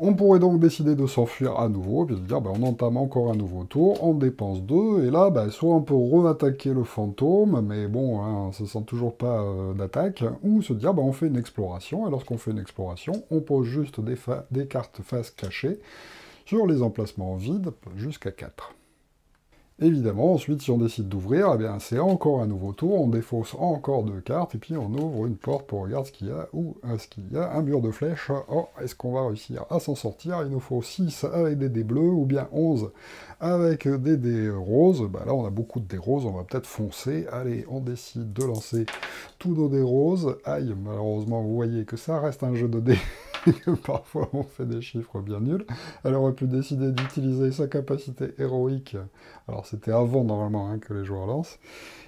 On pourrait donc décider de s'enfuir à nouveau, puis de dire ben, on entame encore un nouveau tour, on dépense deux, et là, ben soit on peut re-attaquer le fantôme, mais bon, hein, on se sent toujours pas euh, d'attaque, ou se dire bah, on fait une exploration, et lorsqu'on fait une exploration, on pose juste des, des cartes face cachées sur les emplacements vides jusqu'à 4. Évidemment, ensuite, si on décide d'ouvrir, eh c'est encore un nouveau tour, on défausse encore deux cartes, et puis on ouvre une porte pour regarder ce qu'il y a, ou euh, ce qu'il y a un mur de flèches. Oh, est-ce qu'on va réussir à s'en sortir Il nous faut 6 avec des dés bleus, ou bien 11 avec des dés roses. Bah, là, on a beaucoup de dés roses, on va peut-être foncer. Allez, on décide de lancer tous nos dés roses. Aïe, malheureusement, vous voyez que ça reste un jeu de dés. [laughs] parfois on fait des chiffres bien nuls, elle aurait pu décider d'utiliser sa capacité héroïque. Alors c'était avant normalement hein, que les joueurs lancent.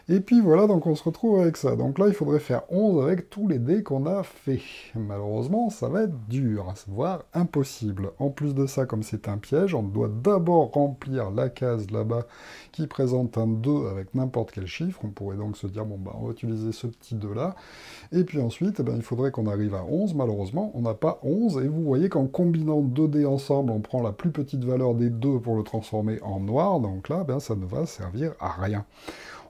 Et puis voilà, donc on se retrouve avec ça. Donc là, il faudrait faire 11 avec tous les dés qu'on a fait. Malheureusement, ça va être dur, voire impossible. En plus de ça, comme c'est un piège, on doit d'abord remplir la case là-bas qui présente un 2 avec n'importe quel chiffre. On pourrait donc se dire, bon, bah, on va utiliser ce petit 2-là. Et puis ensuite, eh ben, il faudrait qu'on arrive à 11. Malheureusement, on n'a pas 11. Et vous voyez qu'en combinant deux dés ensemble, on prend la plus petite valeur des deux pour le transformer en noir. Donc là, eh ben, ça ne va servir à rien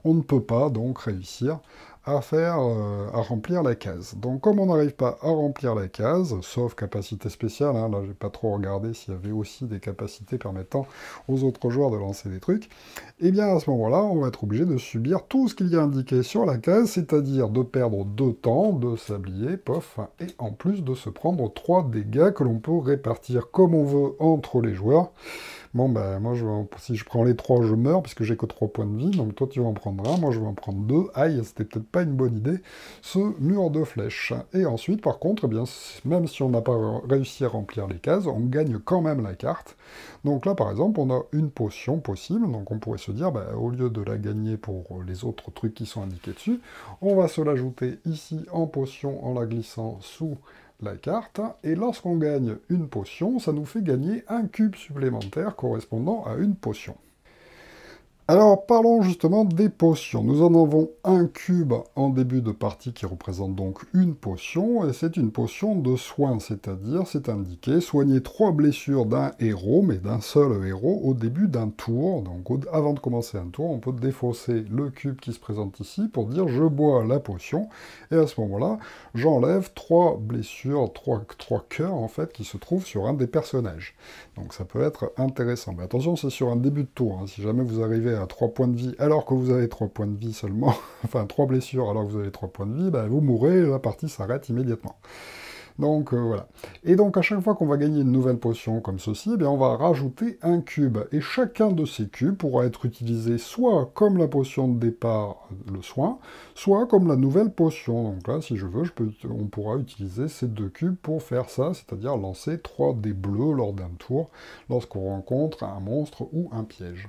on ne peut pas donc réussir à faire, euh, à remplir la case. Donc comme on n'arrive pas à remplir la case, sauf capacité spéciale, hein, là j'ai pas trop regardé s'il y avait aussi des capacités permettant aux autres joueurs de lancer des trucs, et eh bien à ce moment-là, on va être obligé de subir tout ce qu'il y a indiqué sur la case, c'est-à-dire de perdre deux temps, de sablier, pof, et en plus de se prendre trois dégâts que l'on peut répartir comme on veut entre les joueurs, Bon, ben moi, je, si je prends les trois, je meurs, puisque j'ai que trois points de vie, donc toi, tu vas en prendre un moi, je vais en prendre deux. Aïe, c'était peut-être pas une bonne idée, ce mur de flèches. Et ensuite, par contre, eh bien, même si on n'a pas réussi à remplir les cases, on gagne quand même la carte. Donc là, par exemple, on a une potion possible, donc on pourrait se dire, ben, au lieu de la gagner pour les autres trucs qui sont indiqués dessus, on va se l'ajouter ici en potion en la glissant sous la carte, et lorsqu'on gagne une potion, ça nous fait gagner un cube supplémentaire correspondant à une potion. Alors parlons justement des potions. Nous en avons un cube en début de partie qui représente donc une potion, et c'est une potion de soin, c'est-à-dire c'est indiqué soigner trois blessures d'un héros, mais d'un seul héros, au début d'un tour. Donc avant de commencer un tour, on peut défausser le cube qui se présente ici pour dire je bois la potion, et à ce moment-là, j'enlève trois blessures, trois, trois cœurs en fait, qui se trouvent sur un des personnages. Donc ça peut être intéressant. Mais attention, c'est sur un début de tour. Hein. Si jamais vous arrivez à 3 points de vie alors que vous avez 3 points de vie seulement, [laughs] enfin 3 blessures alors que vous avez 3 points de vie, ben, vous mourrez, la partie s'arrête immédiatement. Donc euh, voilà. Et donc à chaque fois qu'on va gagner une nouvelle potion comme ceci, ben, on va rajouter un cube. Et chacun de ces cubes pourra être utilisé soit comme la potion de départ, le soin, soit comme la nouvelle potion. Donc là, si je veux, on pourra utiliser ces deux cubes pour faire ça, c'est-à-dire lancer 3 dés bleus lors d'un tour, lorsqu'on rencontre un monstre ou un piège.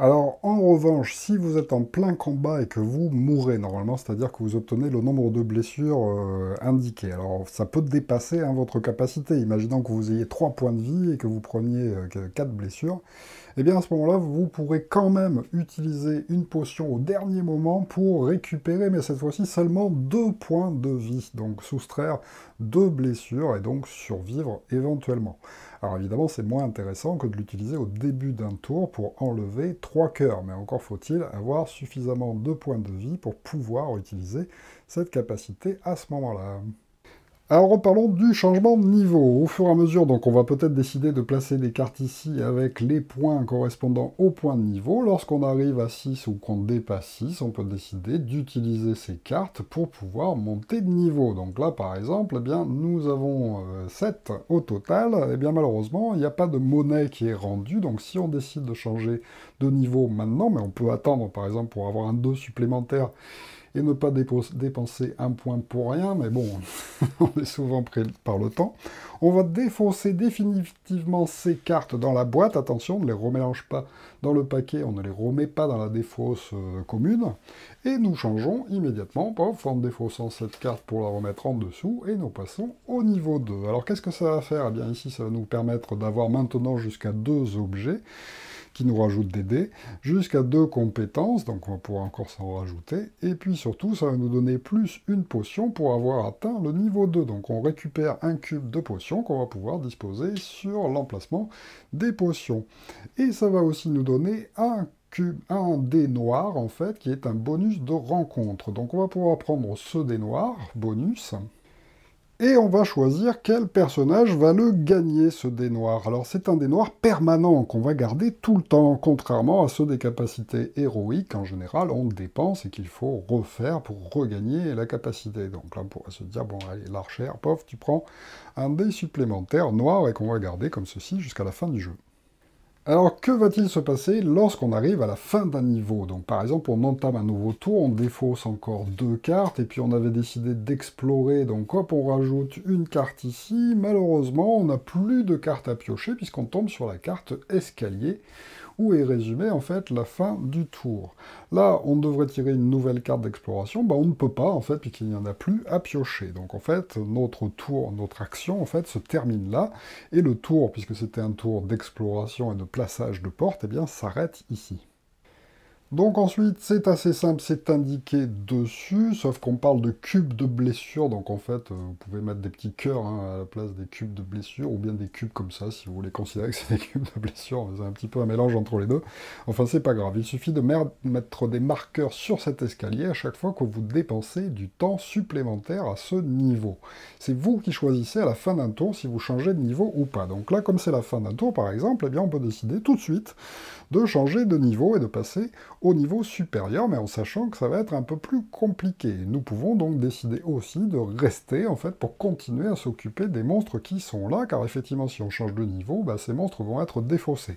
Alors, en revanche, si vous êtes en plein combat et que vous mourrez normalement, c'est-à-dire que vous obtenez le nombre de blessures euh, indiquées. Alors, ça peut dépasser hein, votre capacité. Imaginons que vous ayez 3 points de vie et que vous preniez 4 euh, blessures et eh bien à ce moment-là, vous pourrez quand même utiliser une potion au dernier moment pour récupérer, mais cette fois-ci seulement deux points de vie, donc soustraire deux blessures et donc survivre éventuellement. Alors évidemment, c'est moins intéressant que de l'utiliser au début d'un tour pour enlever trois cœurs, mais encore faut-il avoir suffisamment de points de vie pour pouvoir utiliser cette capacité à ce moment-là. Alors reparlons du changement de niveau. Au fur et à mesure, donc on va peut-être décider de placer des cartes ici avec les points correspondant au point de niveau. Lorsqu'on arrive à 6 ou qu'on dépasse 6, on peut décider d'utiliser ces cartes pour pouvoir monter de niveau. Donc là par exemple, eh bien, nous avons 7 euh, au total. Et eh bien malheureusement, il n'y a pas de monnaie qui est rendue. Donc si on décide de changer de niveau maintenant, mais on peut attendre par exemple pour avoir un 2 supplémentaire et ne pas dépenser un point pour rien, mais bon, [laughs] on est souvent pris par le temps. On va défausser définitivement ces cartes dans la boîte, attention, on ne les remélange pas dans le paquet, on ne les remet pas dans la défausse euh, commune, et nous changeons immédiatement, en défaussant cette carte pour la remettre en dessous, et nous passons au niveau 2. Alors qu'est-ce que ça va faire Eh bien ici, ça va nous permettre d'avoir maintenant jusqu'à deux objets, qui nous rajoute des dés, jusqu'à deux compétences, donc on va pouvoir encore s'en rajouter, et puis surtout ça va nous donner plus une potion pour avoir atteint le niveau 2, donc on récupère un cube de potions qu'on va pouvoir disposer sur l'emplacement des potions. Et ça va aussi nous donner un cube, un dé noir en fait, qui est un bonus de rencontre. Donc on va pouvoir prendre ce dé noir, bonus, et on va choisir quel personnage va le gagner, ce dé noir. Alors c'est un dé noir permanent qu'on va garder tout le temps, contrairement à ceux des capacités héroïques, en général on dépense et qu'il faut refaire pour regagner la capacité. Donc là on pourrait se dire, bon allez, l'archère, pof, tu prends un dé supplémentaire noir et qu'on va garder comme ceci jusqu'à la fin du jeu. Alors que va-t-il se passer lorsqu'on arrive à la fin d'un niveau Donc par exemple, on entame un nouveau tour, on défausse encore deux cartes, et puis on avait décidé d'explorer, donc hop, on rajoute une carte ici. Malheureusement, on n'a plus de cartes à piocher, puisqu'on tombe sur la carte escalier où est résumée en fait la fin du tour. Là, on devrait tirer une nouvelle carte d'exploration, bah, on ne peut pas en fait, puisqu'il n'y en a plus à piocher. Donc en fait, notre tour, notre action en fait se termine là, et le tour, puisque c'était un tour d'exploration et de plaçage de porte, eh bien s'arrête ici. Donc ensuite, c'est assez simple, c'est indiqué dessus, sauf qu'on parle de cubes de blessure, donc en fait, euh, vous pouvez mettre des petits cœurs hein, à la place des cubes de blessure, ou bien des cubes comme ça, si vous voulez considérer que c'est des cubes de blessure, c'est un petit peu un mélange entre les deux. Enfin, c'est pas grave, il suffit de mettre des marqueurs sur cet escalier à chaque fois que vous dépensez du temps supplémentaire à ce niveau. C'est vous qui choisissez à la fin d'un tour si vous changez de niveau ou pas. Donc là, comme c'est la fin d'un tour, par exemple, eh bien, on peut décider tout de suite de changer de niveau et de passer au niveau supérieur, mais en sachant que ça va être un peu plus compliqué. Nous pouvons donc décider aussi de rester, en fait, pour continuer à s'occuper des monstres qui sont là, car effectivement, si on change de niveau, bah, ces monstres vont être défaussés.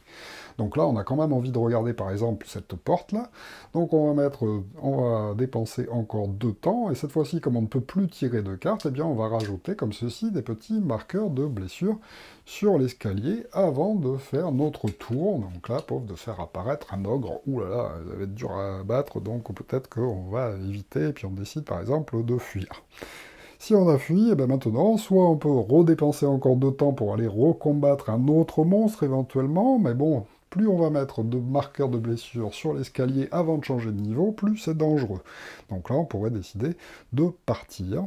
Donc là, on a quand même envie de regarder par exemple cette porte-là. Donc on va mettre, euh, on va dépenser encore deux temps, et cette fois-ci, comme on ne peut plus tirer de cartes, et eh bien on va rajouter comme ceci des petits marqueurs de blessure sur l'escalier avant de faire notre tour. Donc là, pauvre de faire apparaître un ogre, Ouh là là, ça va être dur à battre, donc peut-être qu'on va éviter, et puis on décide par exemple de fuir. Si on a fui, et eh bien maintenant, soit on peut redépenser encore deux temps pour aller recombattre un autre monstre éventuellement, mais bon, plus on va mettre de marqueurs de blessures sur l'escalier avant de changer de niveau, plus c'est dangereux. Donc là, on pourrait décider de partir.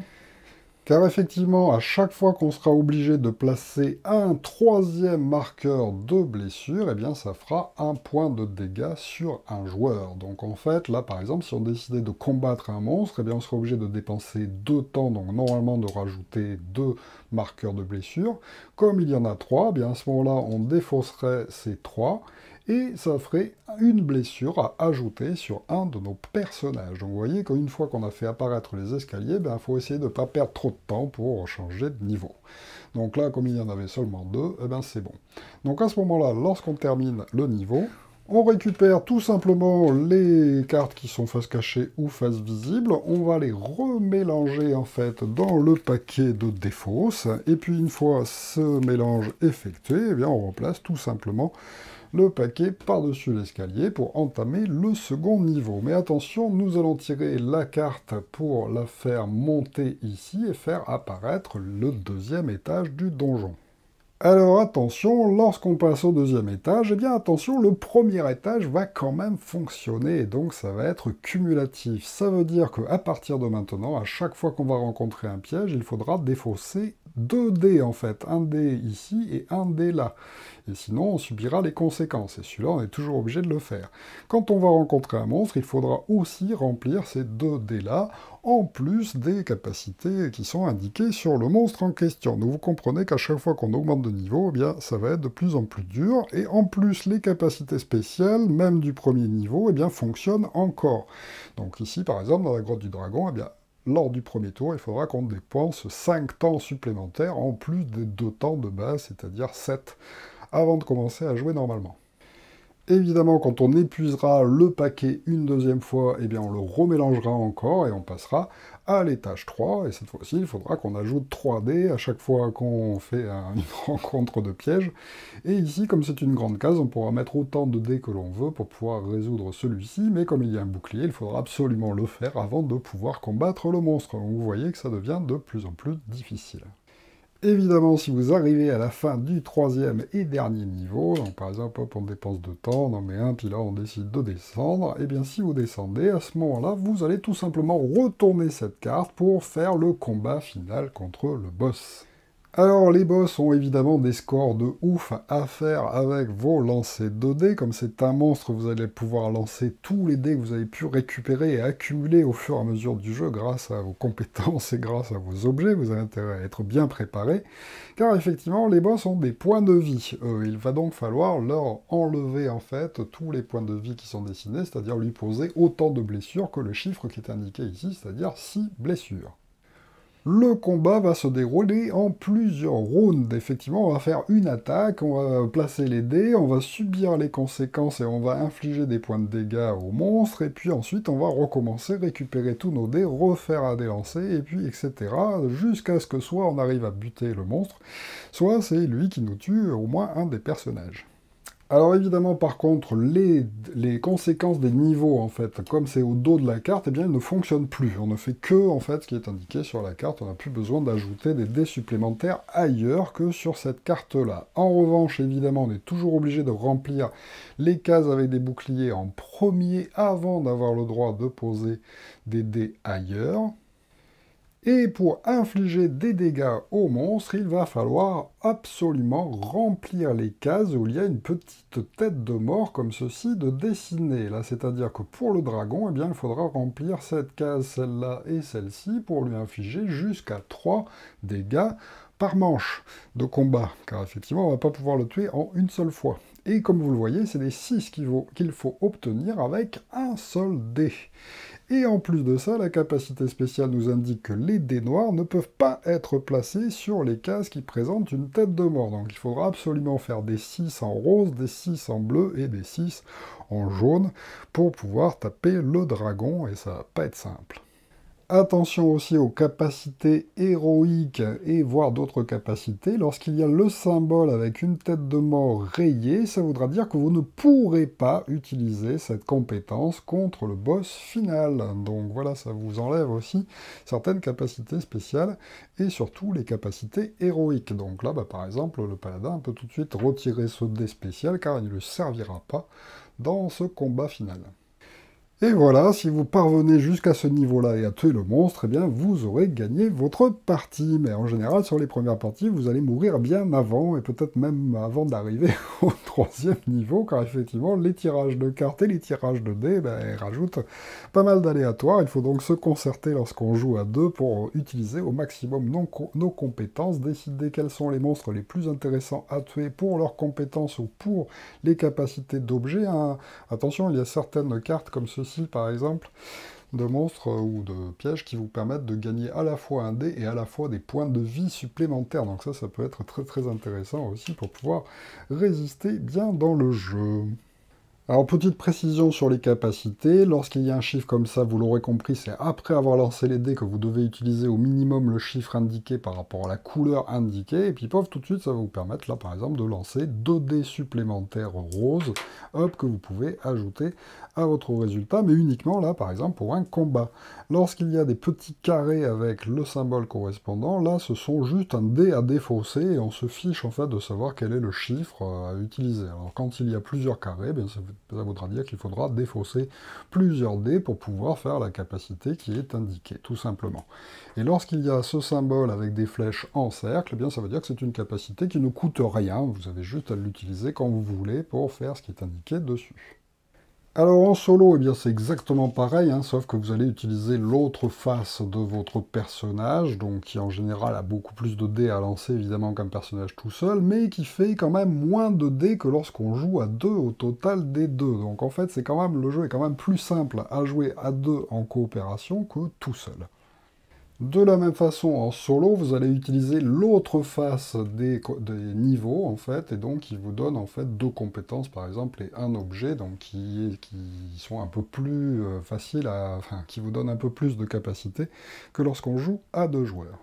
Car effectivement, à chaque fois qu'on sera obligé de placer un troisième marqueur de blessure, eh bien ça fera un point de dégâts sur un joueur. Donc en fait, là par exemple, si on décidait de combattre un monstre, eh bien on sera obligé de dépenser deux temps, donc normalement de rajouter deux marqueurs de blessure. Comme il y en a trois, eh bien à ce moment-là, on défausserait ces trois, et ça ferait une blessure à ajouter sur un de nos personnages. Donc vous voyez qu'une fois qu'on a fait apparaître les escaliers, il ben, faut essayer de ne pas perdre trop de temps pour changer de niveau. Donc là, comme il y en avait seulement deux, eh ben c'est bon. Donc à ce moment-là, lorsqu'on termine le niveau, on récupère tout simplement les cartes qui sont face cachée ou face visible. On va les remélanger en fait dans le paquet de défauts. Et puis une fois ce mélange effectué, eh bien on remplace tout simplement le paquet par-dessus l'escalier pour entamer le second niveau. Mais attention, nous allons tirer la carte pour la faire monter ici et faire apparaître le deuxième étage du donjon. Alors attention, lorsqu'on passe au deuxième étage, eh bien attention, le premier étage va quand même fonctionner, et donc ça va être cumulatif. Ça veut dire que à partir de maintenant, à chaque fois qu'on va rencontrer un piège, il faudra défausser deux dés en fait, un dé ici et un dé là. Et sinon, on subira les conséquences, et celui-là, on est toujours obligé de le faire. Quand on va rencontrer un monstre, il faudra aussi remplir ces deux dés-là, en plus des capacités qui sont indiquées sur le monstre en question. Donc vous comprenez qu'à chaque fois qu'on augmente de niveau, eh bien, ça va être de plus en plus dur, et en plus, les capacités spéciales, même du premier niveau, eh bien, fonctionnent encore. Donc ici, par exemple, dans la grotte du dragon, eh bien, lors du premier tour, il faudra qu'on dépense 5 temps supplémentaires en plus des 2 temps de base, c'est-à-dire 7, avant de commencer à jouer normalement. Évidemment, quand on épuisera le paquet une deuxième fois, eh bien on le remélangera encore et on passera à l'étage 3, et cette fois-ci, il faudra qu'on ajoute 3D à chaque fois qu'on fait [laughs] une rencontre de pièges. Et ici, comme c'est une grande case, on pourra mettre autant de dés que l'on veut pour pouvoir résoudre celui-ci, mais comme il y a un bouclier, il faudra absolument le faire avant de pouvoir combattre le monstre. vous voyez que ça devient de plus en plus difficile. Évidemment, si vous arrivez à la fin du troisième et dernier niveau, donc par exemple, hop, on dépense de temps, on en met un, puis là on décide de descendre, et eh bien si vous descendez, à ce moment-là, vous allez tout simplement retourner cette carte pour faire le combat final contre le boss. Alors les boss ont évidemment des scores de ouf à faire avec vos lancers de dés, comme c'est un monstre vous allez pouvoir lancer tous les dés que vous avez pu récupérer et accumuler au fur et à mesure du jeu grâce à vos compétences et grâce à vos objets, vous avez intérêt à être bien préparé, car effectivement les boss ont des points de vie, euh, il va donc falloir leur enlever en fait tous les points de vie qui sont dessinés, c'est-à-dire lui poser autant de blessures que le chiffre qui est indiqué ici, c'est-à-dire 6 blessures. Le combat va se dérouler en plusieurs rounds. Effectivement, on va faire une attaque, on va placer les dés, on va subir les conséquences et on va infliger des points de dégâts au monstre, et puis ensuite on va recommencer, récupérer tous nos dés, refaire à délancer, et puis etc. Jusqu'à ce que soit on arrive à buter le monstre, soit c'est lui qui nous tue au moins un des personnages. Alors évidemment, par contre, les, conséquences des niveaux, en fait, comme c'est au dos de la carte, et eh bien, ne fonctionnent plus. On ne fait que, en fait, ce qui est indiqué sur la carte. On n'a plus besoin d'ajouter des dés supplémentaires ailleurs que sur cette carte-là. En revanche, évidemment, on est toujours obligé de remplir les cases avec des boucliers en premier avant d'avoir le droit de poser des dés ailleurs. Et pour infliger des dégâts au monstre, il va falloir absolument remplir les cases où il y a une petite tête de mort comme ceci de dessiner. Là, c'est-à-dire que pour le dragon, eh bien, il faudra remplir cette case, celle-là et celle-ci pour lui infliger jusqu'à 3 dégâts par manche de combat, car effectivement, on ne va pas pouvoir le tuer en une seule fois. Et comme vous le voyez, c'est des 6 qu'il faut, faut obtenir avec un seul dé. Et en plus de ça, la capacité spéciale nous indique que les dés noirs ne peuvent pas être placés sur les cases qui présentent une tête de mort. Donc il faudra absolument faire des 6 en rose, des 6 en bleu et des 6 en jaune pour pouvoir taper le dragon, et ça va pas être simple attention aussi aux capacités héroïques et voire d'autres capacités. Lorsqu'il y a le symbole avec une tête de mort rayée, ça voudra dire que vous ne pourrez pas utiliser cette compétence contre le boss final. Donc voilà, ça vous enlève aussi certaines capacités spéciales et surtout les capacités héroïques. Donc là, bah, par exemple, le paladin peut tout de suite retirer ce dé spécial car il ne le servira pas dans ce combat final. Et voilà, si vous parvenez jusqu'à ce niveau-là et à tuer le monstre, eh bien vous aurez gagné votre partie. Mais en général, sur les premières parties, vous allez mourir bien avant, et peut-être même avant d'arriver [laughs] au troisième niveau, car effectivement, les tirages de cartes et les tirages de dés eh rajoutent pas mal d'aléatoires. Il faut donc se concerter lorsqu'on joue à deux pour utiliser au maximum nos compétences, décider quels sont les monstres les plus intéressants à tuer pour leurs compétences ou pour les capacités d'objets. Hein. Attention, il y a certaines cartes comme ceci par exemple, de monstres euh, ou de pièges qui vous permettent de gagner à la fois un dé et à la fois des points de vie supplémentaires. Donc ça, ça peut être très très intéressant aussi pour pouvoir résister bien dans le jeu. Alors petite précision sur les capacités, lorsqu'il y a un chiffre comme ça, vous l'aurez compris, c'est après avoir lancé les dés que vous devez utiliser au minimum le chiffre indiqué par rapport à la couleur indiquée, et puis pof, tout de suite ça va vous permettre là par exemple de lancer deux dés supplémentaires roses, hop, que vous pouvez ajouter à votre résultat, mais uniquement là, par exemple, pour un combat. Lorsqu'il y a des petits carrés avec le symbole correspondant, là, ce sont juste un dé à défausser, et on se fiche, en fait, de savoir quel est le chiffre euh, à utiliser. Alors, quand il y a plusieurs carrés, eh ça, voudra dire qu'il faudra défausser plusieurs dés pour pouvoir faire la capacité qui est indiquée, tout simplement. Et lorsqu'il y a ce symbole avec des flèches en cercle, eh bien, ça veut dire que c'est une capacité qui ne coûte rien, vous avez juste à l'utiliser quand vous voulez pour faire ce qui est indiqué dessus. Alors en solo, eh bien c'est exactement pareil, hein, sauf que vous allez utiliser l'autre face de votre personnage, donc qui en général a beaucoup plus de dés à lancer évidemment qu'un personnage tout seul, mais qui fait quand même moins de dés que lorsqu'on joue à deux au total des deux. Donc en fait, c'est quand même le jeu est quand même plus simple à jouer à deux en coopération que tout seul. De la même façon, en solo, vous allez utiliser l'autre face des, niveaux, en fait, et donc il vous donne en fait deux compétences, par exemple, et un objet, donc qui, sont un peu plus euh, faciles à... Enfin, qui vous donne un peu plus de capacité que lorsqu'on joue à deux joueurs.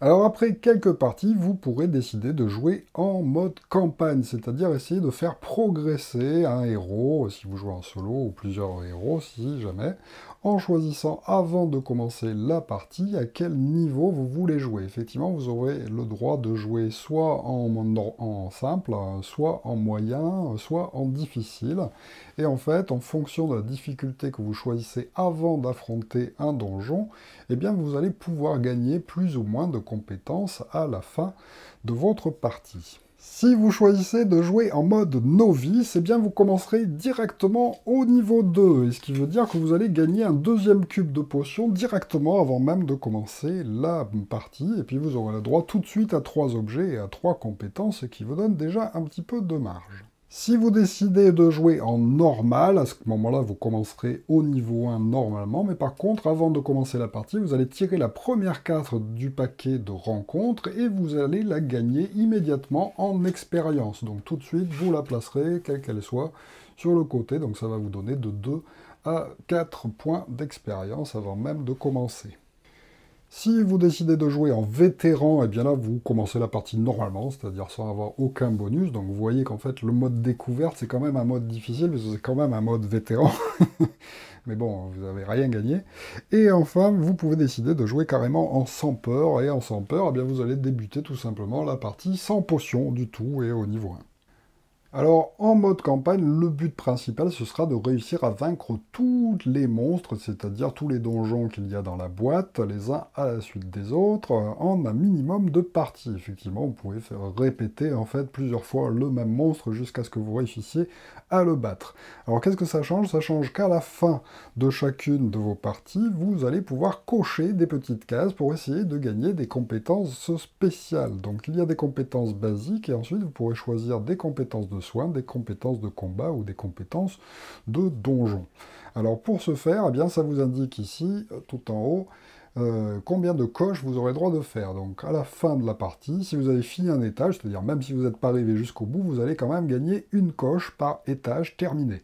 Alors après quelques parties, vous pourrez décider de jouer en mode campagne, c'est-à-dire essayer de faire progresser un héros, si vous jouez en solo, ou plusieurs héros, si jamais, en choisissant avant de commencer la partie à quel niveau vous voulez jouer. Effectivement, vous aurez le droit de jouer soit en, simple, soit en moyen, soit en difficile. Et en fait, en fonction de la difficulté que vous choisissez avant d'affronter un donjon, eh bien vous allez pouvoir gagner plus ou moins de compétences à la fin de votre partie. Si vous choisissez de jouer en mode novice, eh bien vous commencerez directement au niveau 2, ce qui veut dire que vous allez gagner un deuxième cube de potion directement avant même de commencer la partie, et puis vous aurez le droit tout de suite à trois objets et à trois compétences, qui vous donne déjà un petit peu de marge. Si vous décidez de jouer en normal, à ce moment-là, vous commencerez au niveau 1 normalement, mais par contre, avant de commencer la partie, vous allez tirer la première carte du paquet de rencontres et vous allez la gagner immédiatement en expérience. Donc tout de suite, vous la placerez, quelle qu'elle soit, sur le côté, donc ça va vous donner de 2 à 4 points d'expérience avant même de commencer. Si vous décidez de jouer en vétéran, et eh bien là vous commencez la partie normalement, c'est-à-dire sans avoir aucun bonus. Donc vous voyez qu'en fait le mode découverte c'est quand même un mode difficile, mais c'est quand même un mode vétéran. [laughs] Mais bon, vous n'avez rien gagné. Et enfin, vous pouvez décider de jouer carrément en sans peur, et en sans peur, et eh bien vous allez débuter tout simplement la partie sans potion du tout et au niveau 1. Alors, en mode campagne, le but principal, ce sera de réussir à vaincre tous les monstres, c'est-à-dire tous les donjons qu'il y a dans la boîte, les uns à la suite des autres, en un minimum de parties. Effectivement, vous pouvez faire répéter en fait plusieurs fois le même monstre jusqu'à ce que vous réussissiez à le battre. Alors qu'est-ce que ça change Ça change qu'à la fin de chacune de vos parties, vous allez pouvoir cocher des petites cases pour essayer de gagner des compétences spéciales. Donc il y a des compétences basiques et ensuite vous pourrez choisir des compétences de soins, des compétences de combat ou des compétences de donjon. Alors pour ce faire, eh bien ça vous indique ici, euh, tout en haut, euh, combien de coches vous aurez droit de faire. Donc à la fin de la partie, si vous avez fini un étage, c'est-à-dire même si vous n'êtes pas arrivé jusqu'au bout, vous allez quand même gagner une coche par étage terminé.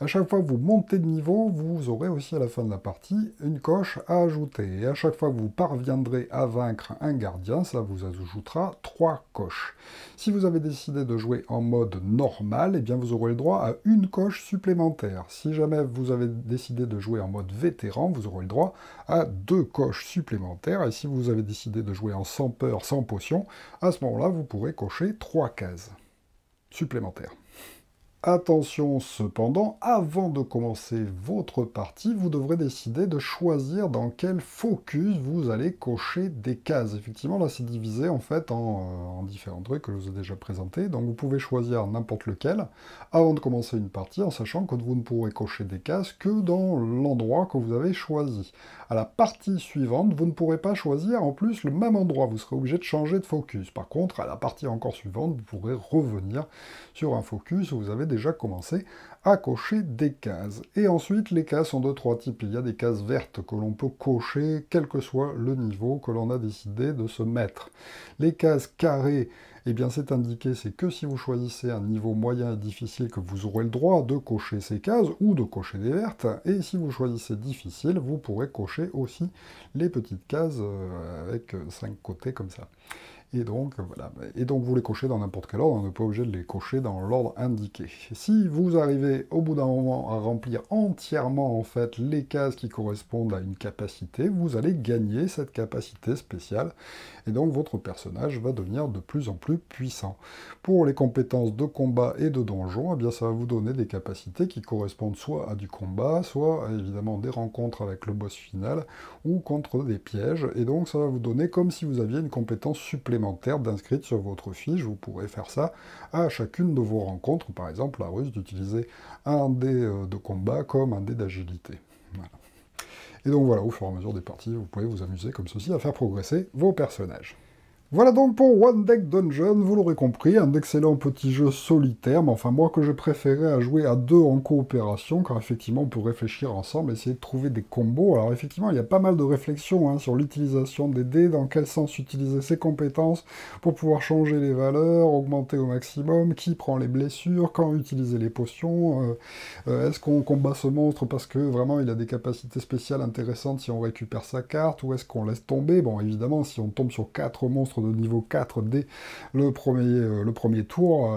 À chaque fois que vous montez de niveau, vous aurez aussi à la fin de la partie une coche à ajouter. Et à chaque fois que vous parviendrez à vaincre un gardien, ça vous ajoutera 3 coches. Si vous avez décidé de jouer en mode normal, eh bien vous aurez le droit à une coche supplémentaire. Si jamais vous avez décidé de jouer en mode vétéran, vous aurez le droit à deux coches supplémentaire, et si vous avez décidé de jouer en sans peur, sans potion, à ce moment-là, vous pourrez cocher trois cases supplémentaires. Attention cependant, avant de commencer votre partie, vous devrez décider de choisir dans quel focus vous allez cocher des cases. Effectivement, là c'est divisé en fait en, euh, différents trucs que je vous ai déjà présenté, donc vous pouvez choisir n'importe lequel avant de commencer une partie en sachant que vous ne pourrez cocher des cases que dans l'endroit que vous avez choisi. À la partie suivante, vous ne pourrez pas choisir en plus le même endroit, vous serez obligé de changer de focus. Par contre, à la partie encore suivante, vous pourrez revenir sur un focus où vous avez déjà commencé à cocher des cases. Et ensuite, les cases sont de trois types. Il y a des cases vertes que l'on peut cocher, quel que soit le niveau que l'on a décidé de se mettre. Les cases carrées, eh bien c'est indiqué, c'est que si vous choisissez un niveau moyen et difficile, que vous aurez le droit de cocher ces cases, ou de cocher des vertes, et si vous choisissez difficile, vous pourrez cocher aussi les petites cases euh, avec euh, cinq côtés comme ça. Et donc, voilà. Et donc, vous les cochez dans n'importe quel ordre, on n'est pas obligé de les cocher dans l'ordre indiqué. Si vous arrivez au bout d'un moment à remplir entièrement en fait les cases qui correspondent à une capacité, vous allez gagner cette capacité spéciale. Et donc, votre personnage va devenir de plus en plus puissant. Pour les compétences de combat et de donjon, eh bien, ça va vous donner des capacités qui correspondent soit à du combat, soit évidemment des rencontres avec le boss final ou contre des pièges. Et donc, ça va vous donner comme si vous aviez une compétence supplémentaire d'inscrite sur votre fiche. Vous pourrez faire ça à chacune de vos rencontres, par exemple la ruse d'utiliser un dé euh, de combat comme un dé d'agilité. Et donc voilà, au fur et à mesure des parties, vous pouvez vous amuser comme ceci à faire progresser vos personnages. Voilà donc pour One Deck Dungeon, vous l'aurez compris, un excellent petit jeu solitaire, mais enfin moi que je préférais à jouer à deux en coopération, car effectivement on peut réfléchir ensemble, essayer de trouver des combos. Alors effectivement il y a pas mal de réflexions hein, sur l'utilisation des dés, dans quel sens utiliser ses compétences pour pouvoir changer les valeurs, augmenter au maximum, qui prend les blessures, quand utiliser les potions, euh, euh, est-ce qu'on combat ce monstre parce que vraiment il a des capacités spéciales intéressantes si on récupère sa carte, ou est-ce qu'on laisse tomber Bon évidemment si on tombe sur quatre monstres de niveau 4 d le premier, euh, le premier tour,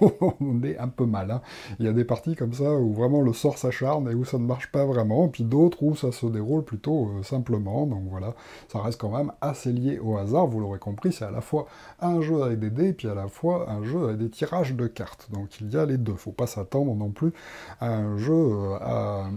euh, [laughs] on est un peu mal. Hein. Il y a des parties comme ça où vraiment le sort s'acharne et où ça ne marche pas vraiment, puis d'autres où ça se déroule plutôt euh, simplement. Donc voilà, ça reste quand même assez lié au hasard, vous l'aurez compris, c'est à la fois un jeu avec des dés, puis à la fois un jeu avec des tirages de cartes. Donc il y a les deux, faut pas s'attendre non plus à un jeu à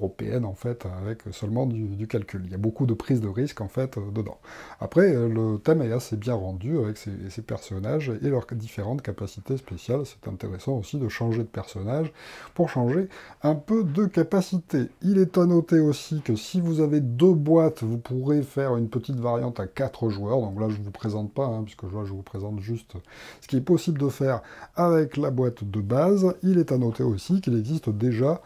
européenne en fait avec seulement du, calcul. Il y a beaucoup de prises de risque en fait euh, dedans. Après, euh, le thème est assez bien rendu avec ses, personnages et leurs différentes capacités spéciales. C'est intéressant aussi de changer de personnage pour changer un peu de capacité. Il est à noter aussi que si vous avez deux boîtes, vous pourrez faire une petite variante à quatre joueurs. Donc là, je ne vous présente pas, hein, puisque là, je vous présente juste ce qui est possible de faire avec la boîte de base. Il est à noter aussi qu'il existe déjà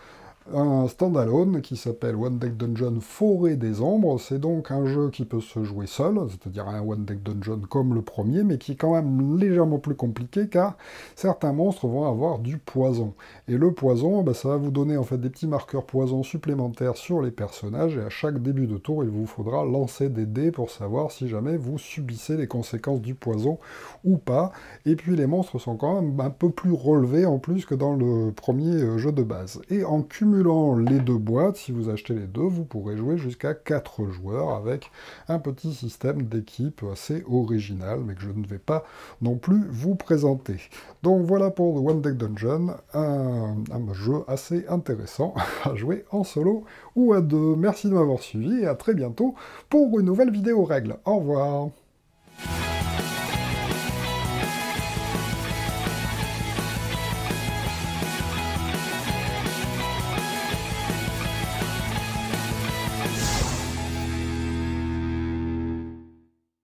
un standalone qui s'appelle One Deck Dungeon Forêt des Ombres. C'est donc un jeu qui peut se jouer seul, c'est-à-dire un One Deck Dungeon comme le premier, mais qui est quand même légèrement plus compliqué car certains monstres vont avoir du poison. Et le poison, bah, ça va vous donner en fait des petits marqueurs poison supplémentaires sur les personnages et à chaque début de tour, il vous faudra lancer des dés pour savoir si jamais vous subissez les conséquences du poison ou pas. Et puis les monstres sont quand même un peu plus relevés en plus que dans le premier euh, jeu de base. Et en les deux boîtes, si vous achetez les deux, vous pourrez jouer jusqu'à 4 joueurs avec un petit système d'équipe assez original, mais que je ne vais pas non plus vous présenter. Donc voilà pour The One Deck Dungeon, un, un jeu assez intéressant [laughs] à jouer en solo ou à deux. Merci de m'avoir suivi et à très bientôt pour une nouvelle vidéo règles, Au revoir